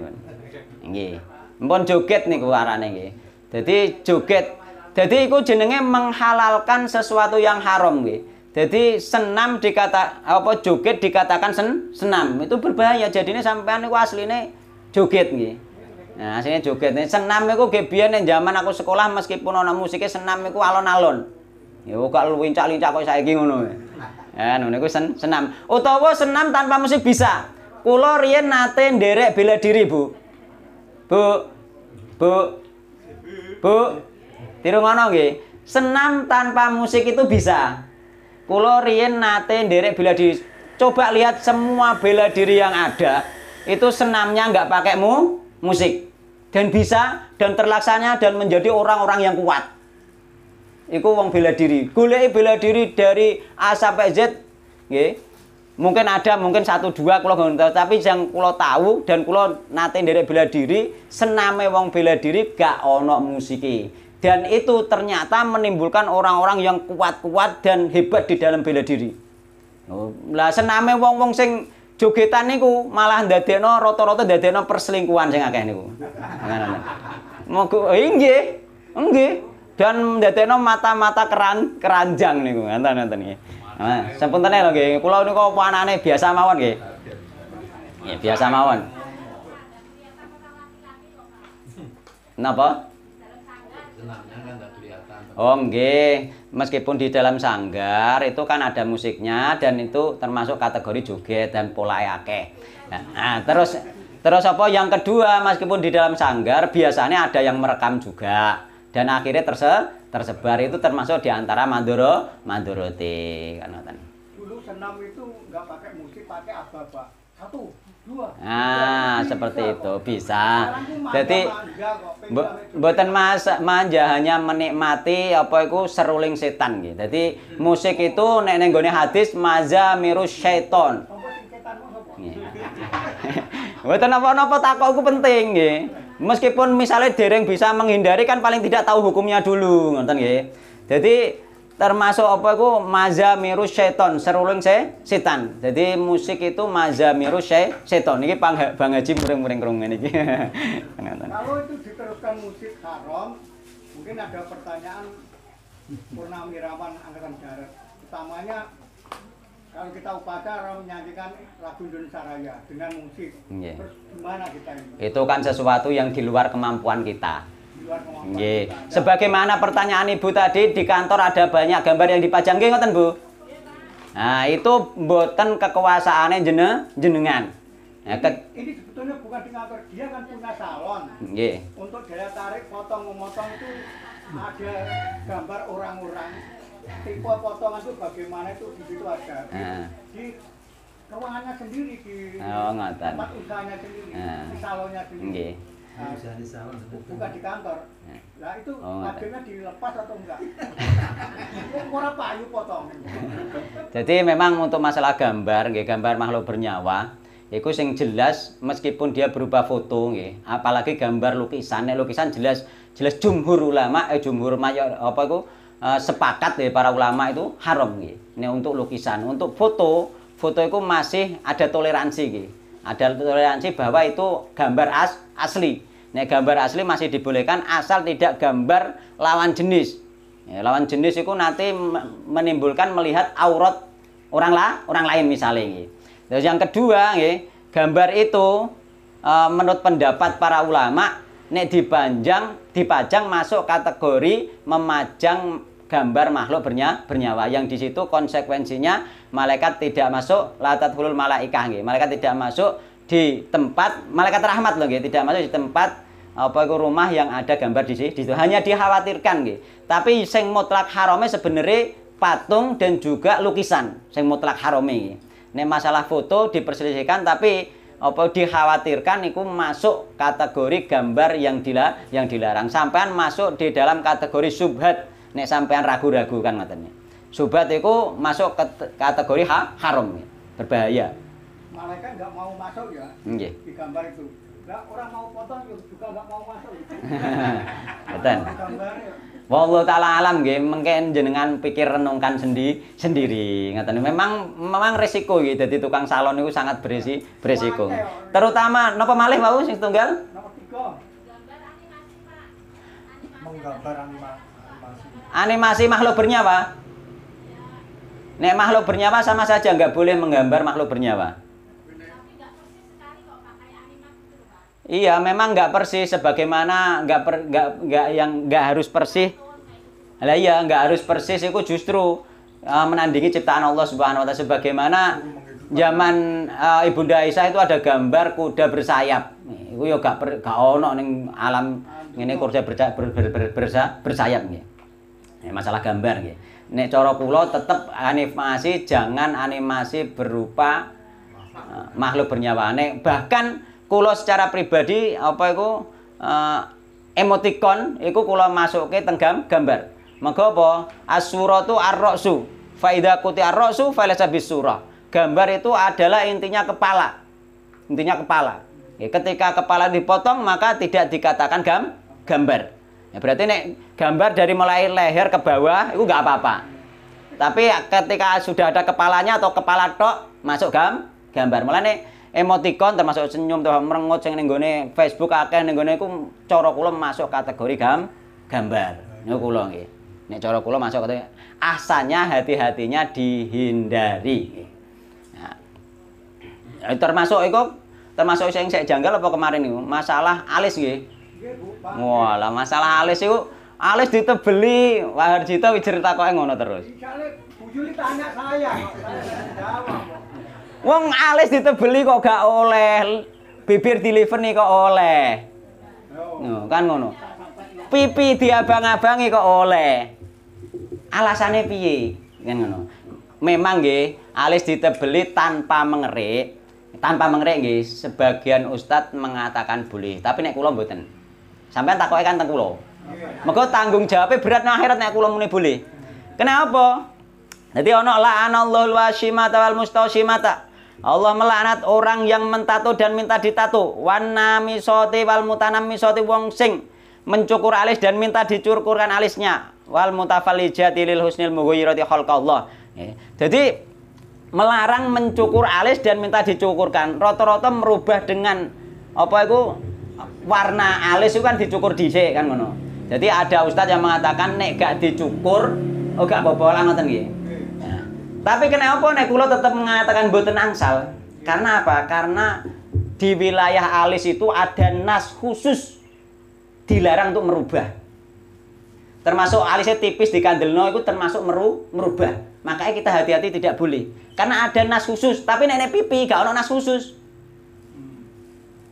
Nggih. Mpun joget nih kuarane nggih. jadi joget. jadi iku jenenge menghalalkan sesuatu yang haram nggih. Jadi senam dikata apa joget dikatakan sen, senam itu berbahaya. Jadinya sampean kuasli nih joget nggih. Nah, sini joget. Senam itu gebian yang zaman aku sekolah meskipun ono musiknya senam kok alon-alon. Ya kok lincak-lincak kok saiki ngono. Ya, ya ngono anu iku sen senam. Utawa senam tanpa musik bisa. Kula riyen nate nderek bela diri, Bu. Bu. Bu. Bu. tiru ngono nggih. Senam tanpa musik itu bisa. Kula riyen nate nderek bela diri. Coba lihat semua bela diri yang ada, itu senamnya nggak pakai mu musik dan bisa dan terlaksana dan menjadi orang-orang yang kuat. Iku wong bela diri. Goleki bela diri dari A sampai Z nggih. Mungkin ada, mungkin satu dua kula tahu, tapi yang kula tahu dan kula nate dari bela diri, sename wong bela diri gak ono musiki. Dan itu ternyata menimbulkan orang-orang yang kuat-kuat dan hebat di dalam bela diri. Oh, lah sename wong-wong sing jogetan niku malah ndadekno rata-rata ndadekno perselingkuhan sing akeh niku. Mogo oh, inggih. Iya nggih. Dan ndadekno mata-mata keran keranjang niku. Ngoten ngoten nggih. Nah, sapunten lho nggih. Kula niku panane biasa mawon nggih. Ya biasa mawon. Napa? Oh G, meskipun di dalam sanggar itu kan ada musiknya dan itu termasuk kategori joget dan pola yake. Nah, nah, terus terus apa yang kedua meskipun di dalam sanggar biasanya ada yang merekam juga dan akhirnya terse tersebar itu termasuk di antara mandoro mandoroti kan Dulu senam itu nggak pakai musik, pakai apa, Pak? Satu Nah, seperti itu bisa. Jadi mboten mas manja hanya menikmati apa iku seruling setan gitu. Jadi musik itu nek neng gone hadis maza miru syaiton. Mboten apa-apa takokku penting nggih. Meskipun misalnya dereng bisa menghindari kan paling tidak tahu hukumnya dulu, ngoten nggih. Jadi termasuk apa itu mazamirus seton seruling se setan jadi musik itu mazamirus se seton ini bang bang haji muring muring kerung ini kalau itu diteruskan musik haram mungkin ada pertanyaan purnawirawan angkatan darat utamanya kalau kita upacara menyanyikan lagu Indonesia Raya dengan musik yeah. terus gimana kita ini? itu kan sesuatu yang di luar kemampuan kita Nggih. Sebagaimana pertanyaan Ibu tadi di kantor ada banyak gambar yang dipajang nggih ngoten, Bu? Nah, itu mboten kekuasaannya jene jenengan. Ya, ke... Ini sebetulnya bukan di kantor, dia kan punya salon. Nggih. Untuk daya tarik potong-memotong itu ada gambar orang-orang tipe potongan itu bagaimana itu di situ ada. Nah. Di ruangannya sendiri di oh, tempat usahanya sendiri, nah. di salonnya sendiri. Nggih. Iya. bukan di kantor. Nah, itu oh, dilepas atau enggak? Murah payu potong. Jadi memang untuk masalah gambar, nggih, gambar makhluk bernyawa, itu yang jelas meskipun dia berubah foto nggih, apalagi gambar lukisan, lukisan jelas jelas jumhur ulama eh jumhur mayor apa itu eh, sepakat ya para ulama itu haram nggih. Ini untuk lukisan, untuk foto, foto itu masih ada toleransi nggih. Ada toleransi bahwa itu gambar as asli. Nek gambar asli masih dibolehkan asal tidak gambar lawan jenis. Ya, lawan jenis itu nanti menimbulkan melihat aurat orang lah, orang lain misalnya. Terus yang kedua, ya, gambar itu e, menurut pendapat para ulama nek dipanjang dipajang masuk kategori memajang gambar makhluk bernya, bernyawa yang di situ konsekuensinya malaikat tidak masuk latat hulul malaikah nih malaikat tidak masuk di tempat malaikat rahmat loh gitu. tidak masuk di tempat apa itu rumah yang ada gambar di situ hanya dikhawatirkan gitu. tapi sing mutlak harome sebenarnya patung dan juga lukisan sing mutlak harome gitu. ini masalah foto diperselisihkan tapi apa dikhawatirkan itu masuk kategori gambar yang dila yang dilarang sampean masuk di dalam kategori subhat nek sampean ragu-ragu kan matanya subhat itu masuk ke kategori ha haram berbahaya malaikat nggak mau masuk ya okay. Iya. di gambar itu nggak orang mau potong juga nggak mau masuk betul ya. Wallahu taala alam nggih mengke jenengan pikir renungkan sendi sendiri ngaten Memang memang resiko nggih dadi tukang salon itu sangat berisi beresiko. Iya. Terutama napa malih wau sing tunggal? Nomor 3. Menggambar animasi. Animasi makhluk bernyawa. Nek makhluk bernyawa sama saja nggak boleh menggambar makhluk bernyawa. Iya, memang nggak persis sebagaimana nggak per nggak nggak yang nggak harus persis. Lah iya, nggak harus persis itu justru uh, menandingi ciptaan Allah Subhanahu wa taala sebagaimana zaman uh, Ibunda Aisyah itu ada gambar kuda bersayap. Iku yo nggak per, gak ono neng alam ini kuda berca ber, ber, ber, ber, bersayap nih. masalah gambar nih. Nek coro pulau tetep animasi jangan animasi berupa uh, makhluk bernyawa. Nek bahkan kulo secara pribadi apa itu uh, itu kulo masuk ke tenggam gambar. maka apa? as itu ar faida kuti idza quti ar Gambar itu adalah intinya kepala. Intinya kepala. Ya, ketika kepala dipotong maka tidak dikatakan gam gambar. Ya, berarti nek gambar dari mulai leher ke bawah itu nggak apa-apa. Tapi ketika sudah ada kepalanya atau kepala tok masuk gam gambar. Mulai nih emoticon termasuk senyum termasuk merengut sing ning Facebook akeh ning gone iku cara kula masuk kategori gam gambar. Niku kula nggih. Nek cara kula masuk kategori asalnya hati-hatinya dihindari. Nah, termasuk iku termasuk sing saya janggal apa kemarin niku masalah alis nggih. Wah, masalah alis itu alis ditebeli Waharjito cerita kok ngono terus. Bujuli tanya saya. Saya jawab. Wong alis ditebeli kok gak oleh, bibir deliver nih kok oleh. No, kan ngono. Pipi diabang-abangi kok oleh. Alasannya piye? Kan ngono. Memang nggih, alis ditebeli tanpa mengerik. Tanpa mengerik nggih, sebagian ustadz mengatakan boleh, tapi nek kula mboten. Sampai takoke kan teng kula. Mengko tanggung jawabnya berat nang akhirat nek kula muni boleh. Kenapa? Jadi ono la anallahu wasimata wal mustausimata. Allah melaknat orang yang mentato dan minta ditato. Wana misoti wal mutanam misoti wong sing mencukur alis dan minta dicukurkan alisnya. Wal mutafalijati lil husnil mughayirati Allah. Ya. Jadi melarang mencukur alis dan minta dicukurkan. Rata-rata merubah dengan apa itu warna alis itu kan dicukur dhisik kan ngono. Jadi ada ustadz yang mengatakan nek gak dicukur, oh gak lah ngoten nggih. Tapi kenapa nek kula tetap mengatakan boten angsal? Karena apa? Karena di wilayah alis itu ada nas khusus dilarang untuk merubah. Termasuk alisnya tipis di kandelno itu termasuk meru merubah. Makanya kita hati-hati tidak boleh. Karena ada nas khusus, tapi nenek pipi gak ono nas khusus. Hmm.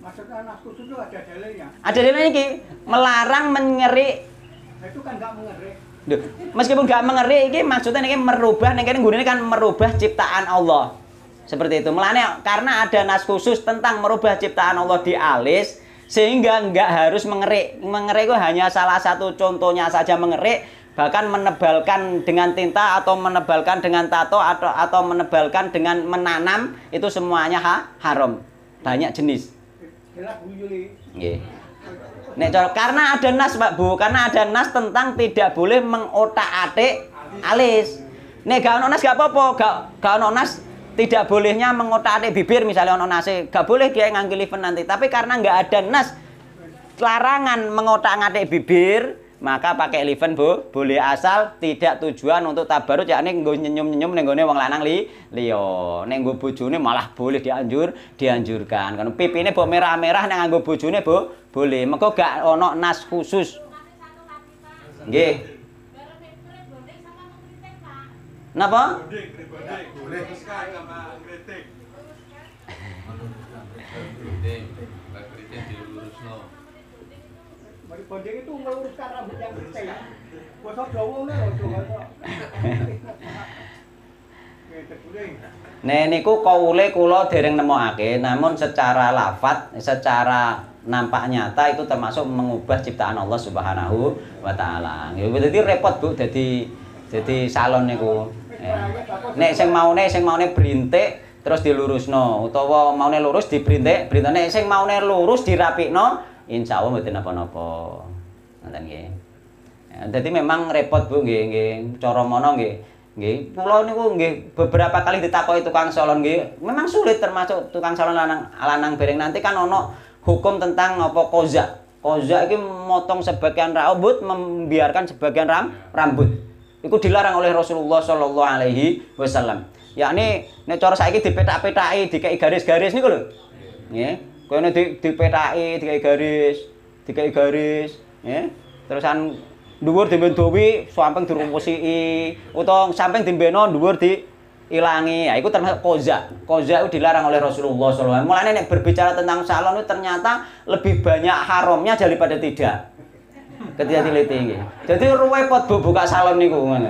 Maksudnya nas khusus itu ada dalilnya. Ada dalilnya ki melarang menyeri. Nah, itu kan gak mengerik. Duh, meskipun gak mengeri ini maksudnya ini merubah ini kan gunanya kan merubah ciptaan Allah. Seperti itu. Melane karena ada nas khusus tentang merubah ciptaan Allah di alis sehingga nggak harus mengerik. Mengerik itu hanya salah satu contohnya saja mengerik bahkan menebalkan dengan tinta atau menebalkan dengan tato atau atau menebalkan dengan menanam itu semuanya ha, haram banyak jenis. Yeah. Nek cara karena ada nas Pak Bu, karena ada nas tentang tidak boleh mengotak-atik alis. Nek gak ono nas gak apa-apa, gak gak ono nas tidak bolehnya mengotak-atik bibir misalnya ono nase, gak boleh kiai nganggili nanti. Tapi karena nggak ada nas larangan mengotak-atik bibir, maka pakai liven bu boleh asal tidak tujuan untuk tabarut yakni nggo nyenyum-nyenyum ning wong lanang li liyo ning nggo bojone malah boleh dianjur dianjurkan kan ini bu merah-merah nang nganggo bu boleh mengko gak ono nas khusus nggih Napa? Bonding itu meluruskan rambut yang kecil. Bosok Jawa lho, Jawa. Nih niku kaule kula dereng nemokake, namun secara lafat, secara nampak nyata itu termasuk mengubah ciptaan Allah Subhanahu wa taala. Ya repot Bu jadi jadi salon niku. Ya. Nek sing maune sing maune brintik terus dilurusno utawa maune lurus dibrintik, brintane sing maune lurus dirapikno insya Allah mboten napa-napa. Ngoten nggih. Jadi ya, memang repot Bu nggih nggih cara mono nggih. Nggih, kula niku nggih beberapa kali ditakoki tukang salon nggih, memang sulit termasuk tukang salon lanang lanang bereng nanti kan ono hukum tentang apa koza. Koza iki motong sebagian rambut membiarkan sebagian ram, rambut. Iku dilarang oleh Rasulullah sallallahu alaihi wasallam. Yakni nek cara saiki dipetak-petaki, dikei garis-garis niku lho. Nggih. Kene di dipetaki dikai garis, dikai garis, ya. Terusan dhuwur dibendowi, samping dirumpusi, utong samping beno dhuwur di ilangi. Ya iku termasuk koza. Koza itu dilarang oleh Rasulullah SAW. mulanya yang berbicara tentang salon itu ternyata lebih banyak haramnya daripada tidak. Ketika diliti Jadi ruwet pot buka salon nih ngono.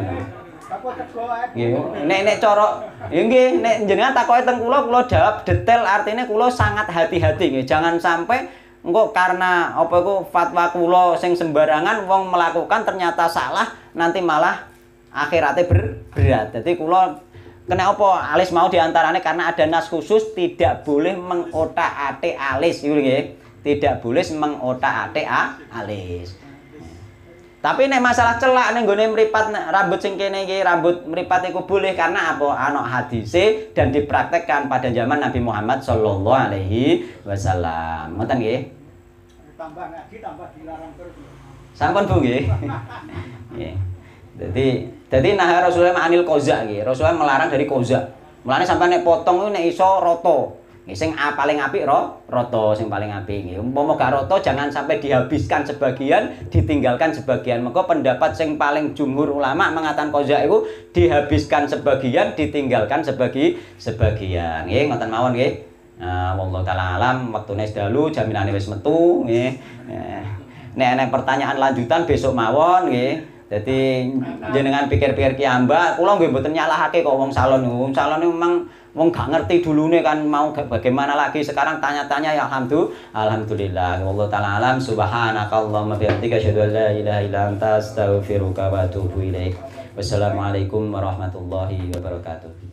Nggih, iya, nek nek cara ya nggih nek jenengan takoke teng kula kula jawab detail artinya kula sangat hati-hati nggih. Jangan sampai engko karena apa iku fatwa kula sing sembarangan wong melakukan ternyata salah nanti malah akhiratnya ber berat. Jadi kula kena apa alis mau diantaranya karena ada nas khusus tidak boleh mengotak-atik alis gitu Tidak boleh mengotak-atik alis. Tapi nek masalah celak ning gone mripat rambut sing kene rambut mripat iku boleh karena apa? Ana hadise dan dipraktekkan pada zaman Nabi Muhammad sallallahu alaihi wasallam. Ngoten nggih. Tambah ngaji tambah dilarang terus. Sampun Bu nggih. Nggih. Dadi nah Rasulullah anil koza nggih. Rasulullah melarang dari koza. Melarang sampai nih potong nek iso roto sing paling api roh roto sing paling apik nggih. Umpama gak roto jangan sampai dihabiskan sebagian, ditinggalkan sebagian. Maka pendapat sing paling jumhur ulama mengatakan koza itu dihabiskan sebagian, ditinggalkan sebagi sebagian. Nggih, ngoten mawon nggih. Nah, wallahu taala alam wektune wis dalu, jaminane wis metu nggih. Eh, nek ana pertanyaan lanjutan besok mawon nggih. Jadi jenengan pikir-pikir kiambak, kula nggih mboten nyalahake kok wong salon niku. salon ini memang Wong gak ngerti dulune kan mau bagaimana lagi sekarang tanya-tanya ya alhamdulillah. Alhamdulillah. Wallahu taala alam subhanakallahumma bihamdika asyhadu an la ilaha illa anta astaghfiruka wa atubu ilaik. Wassalamualaikum warahmatullahi wabarakatuh.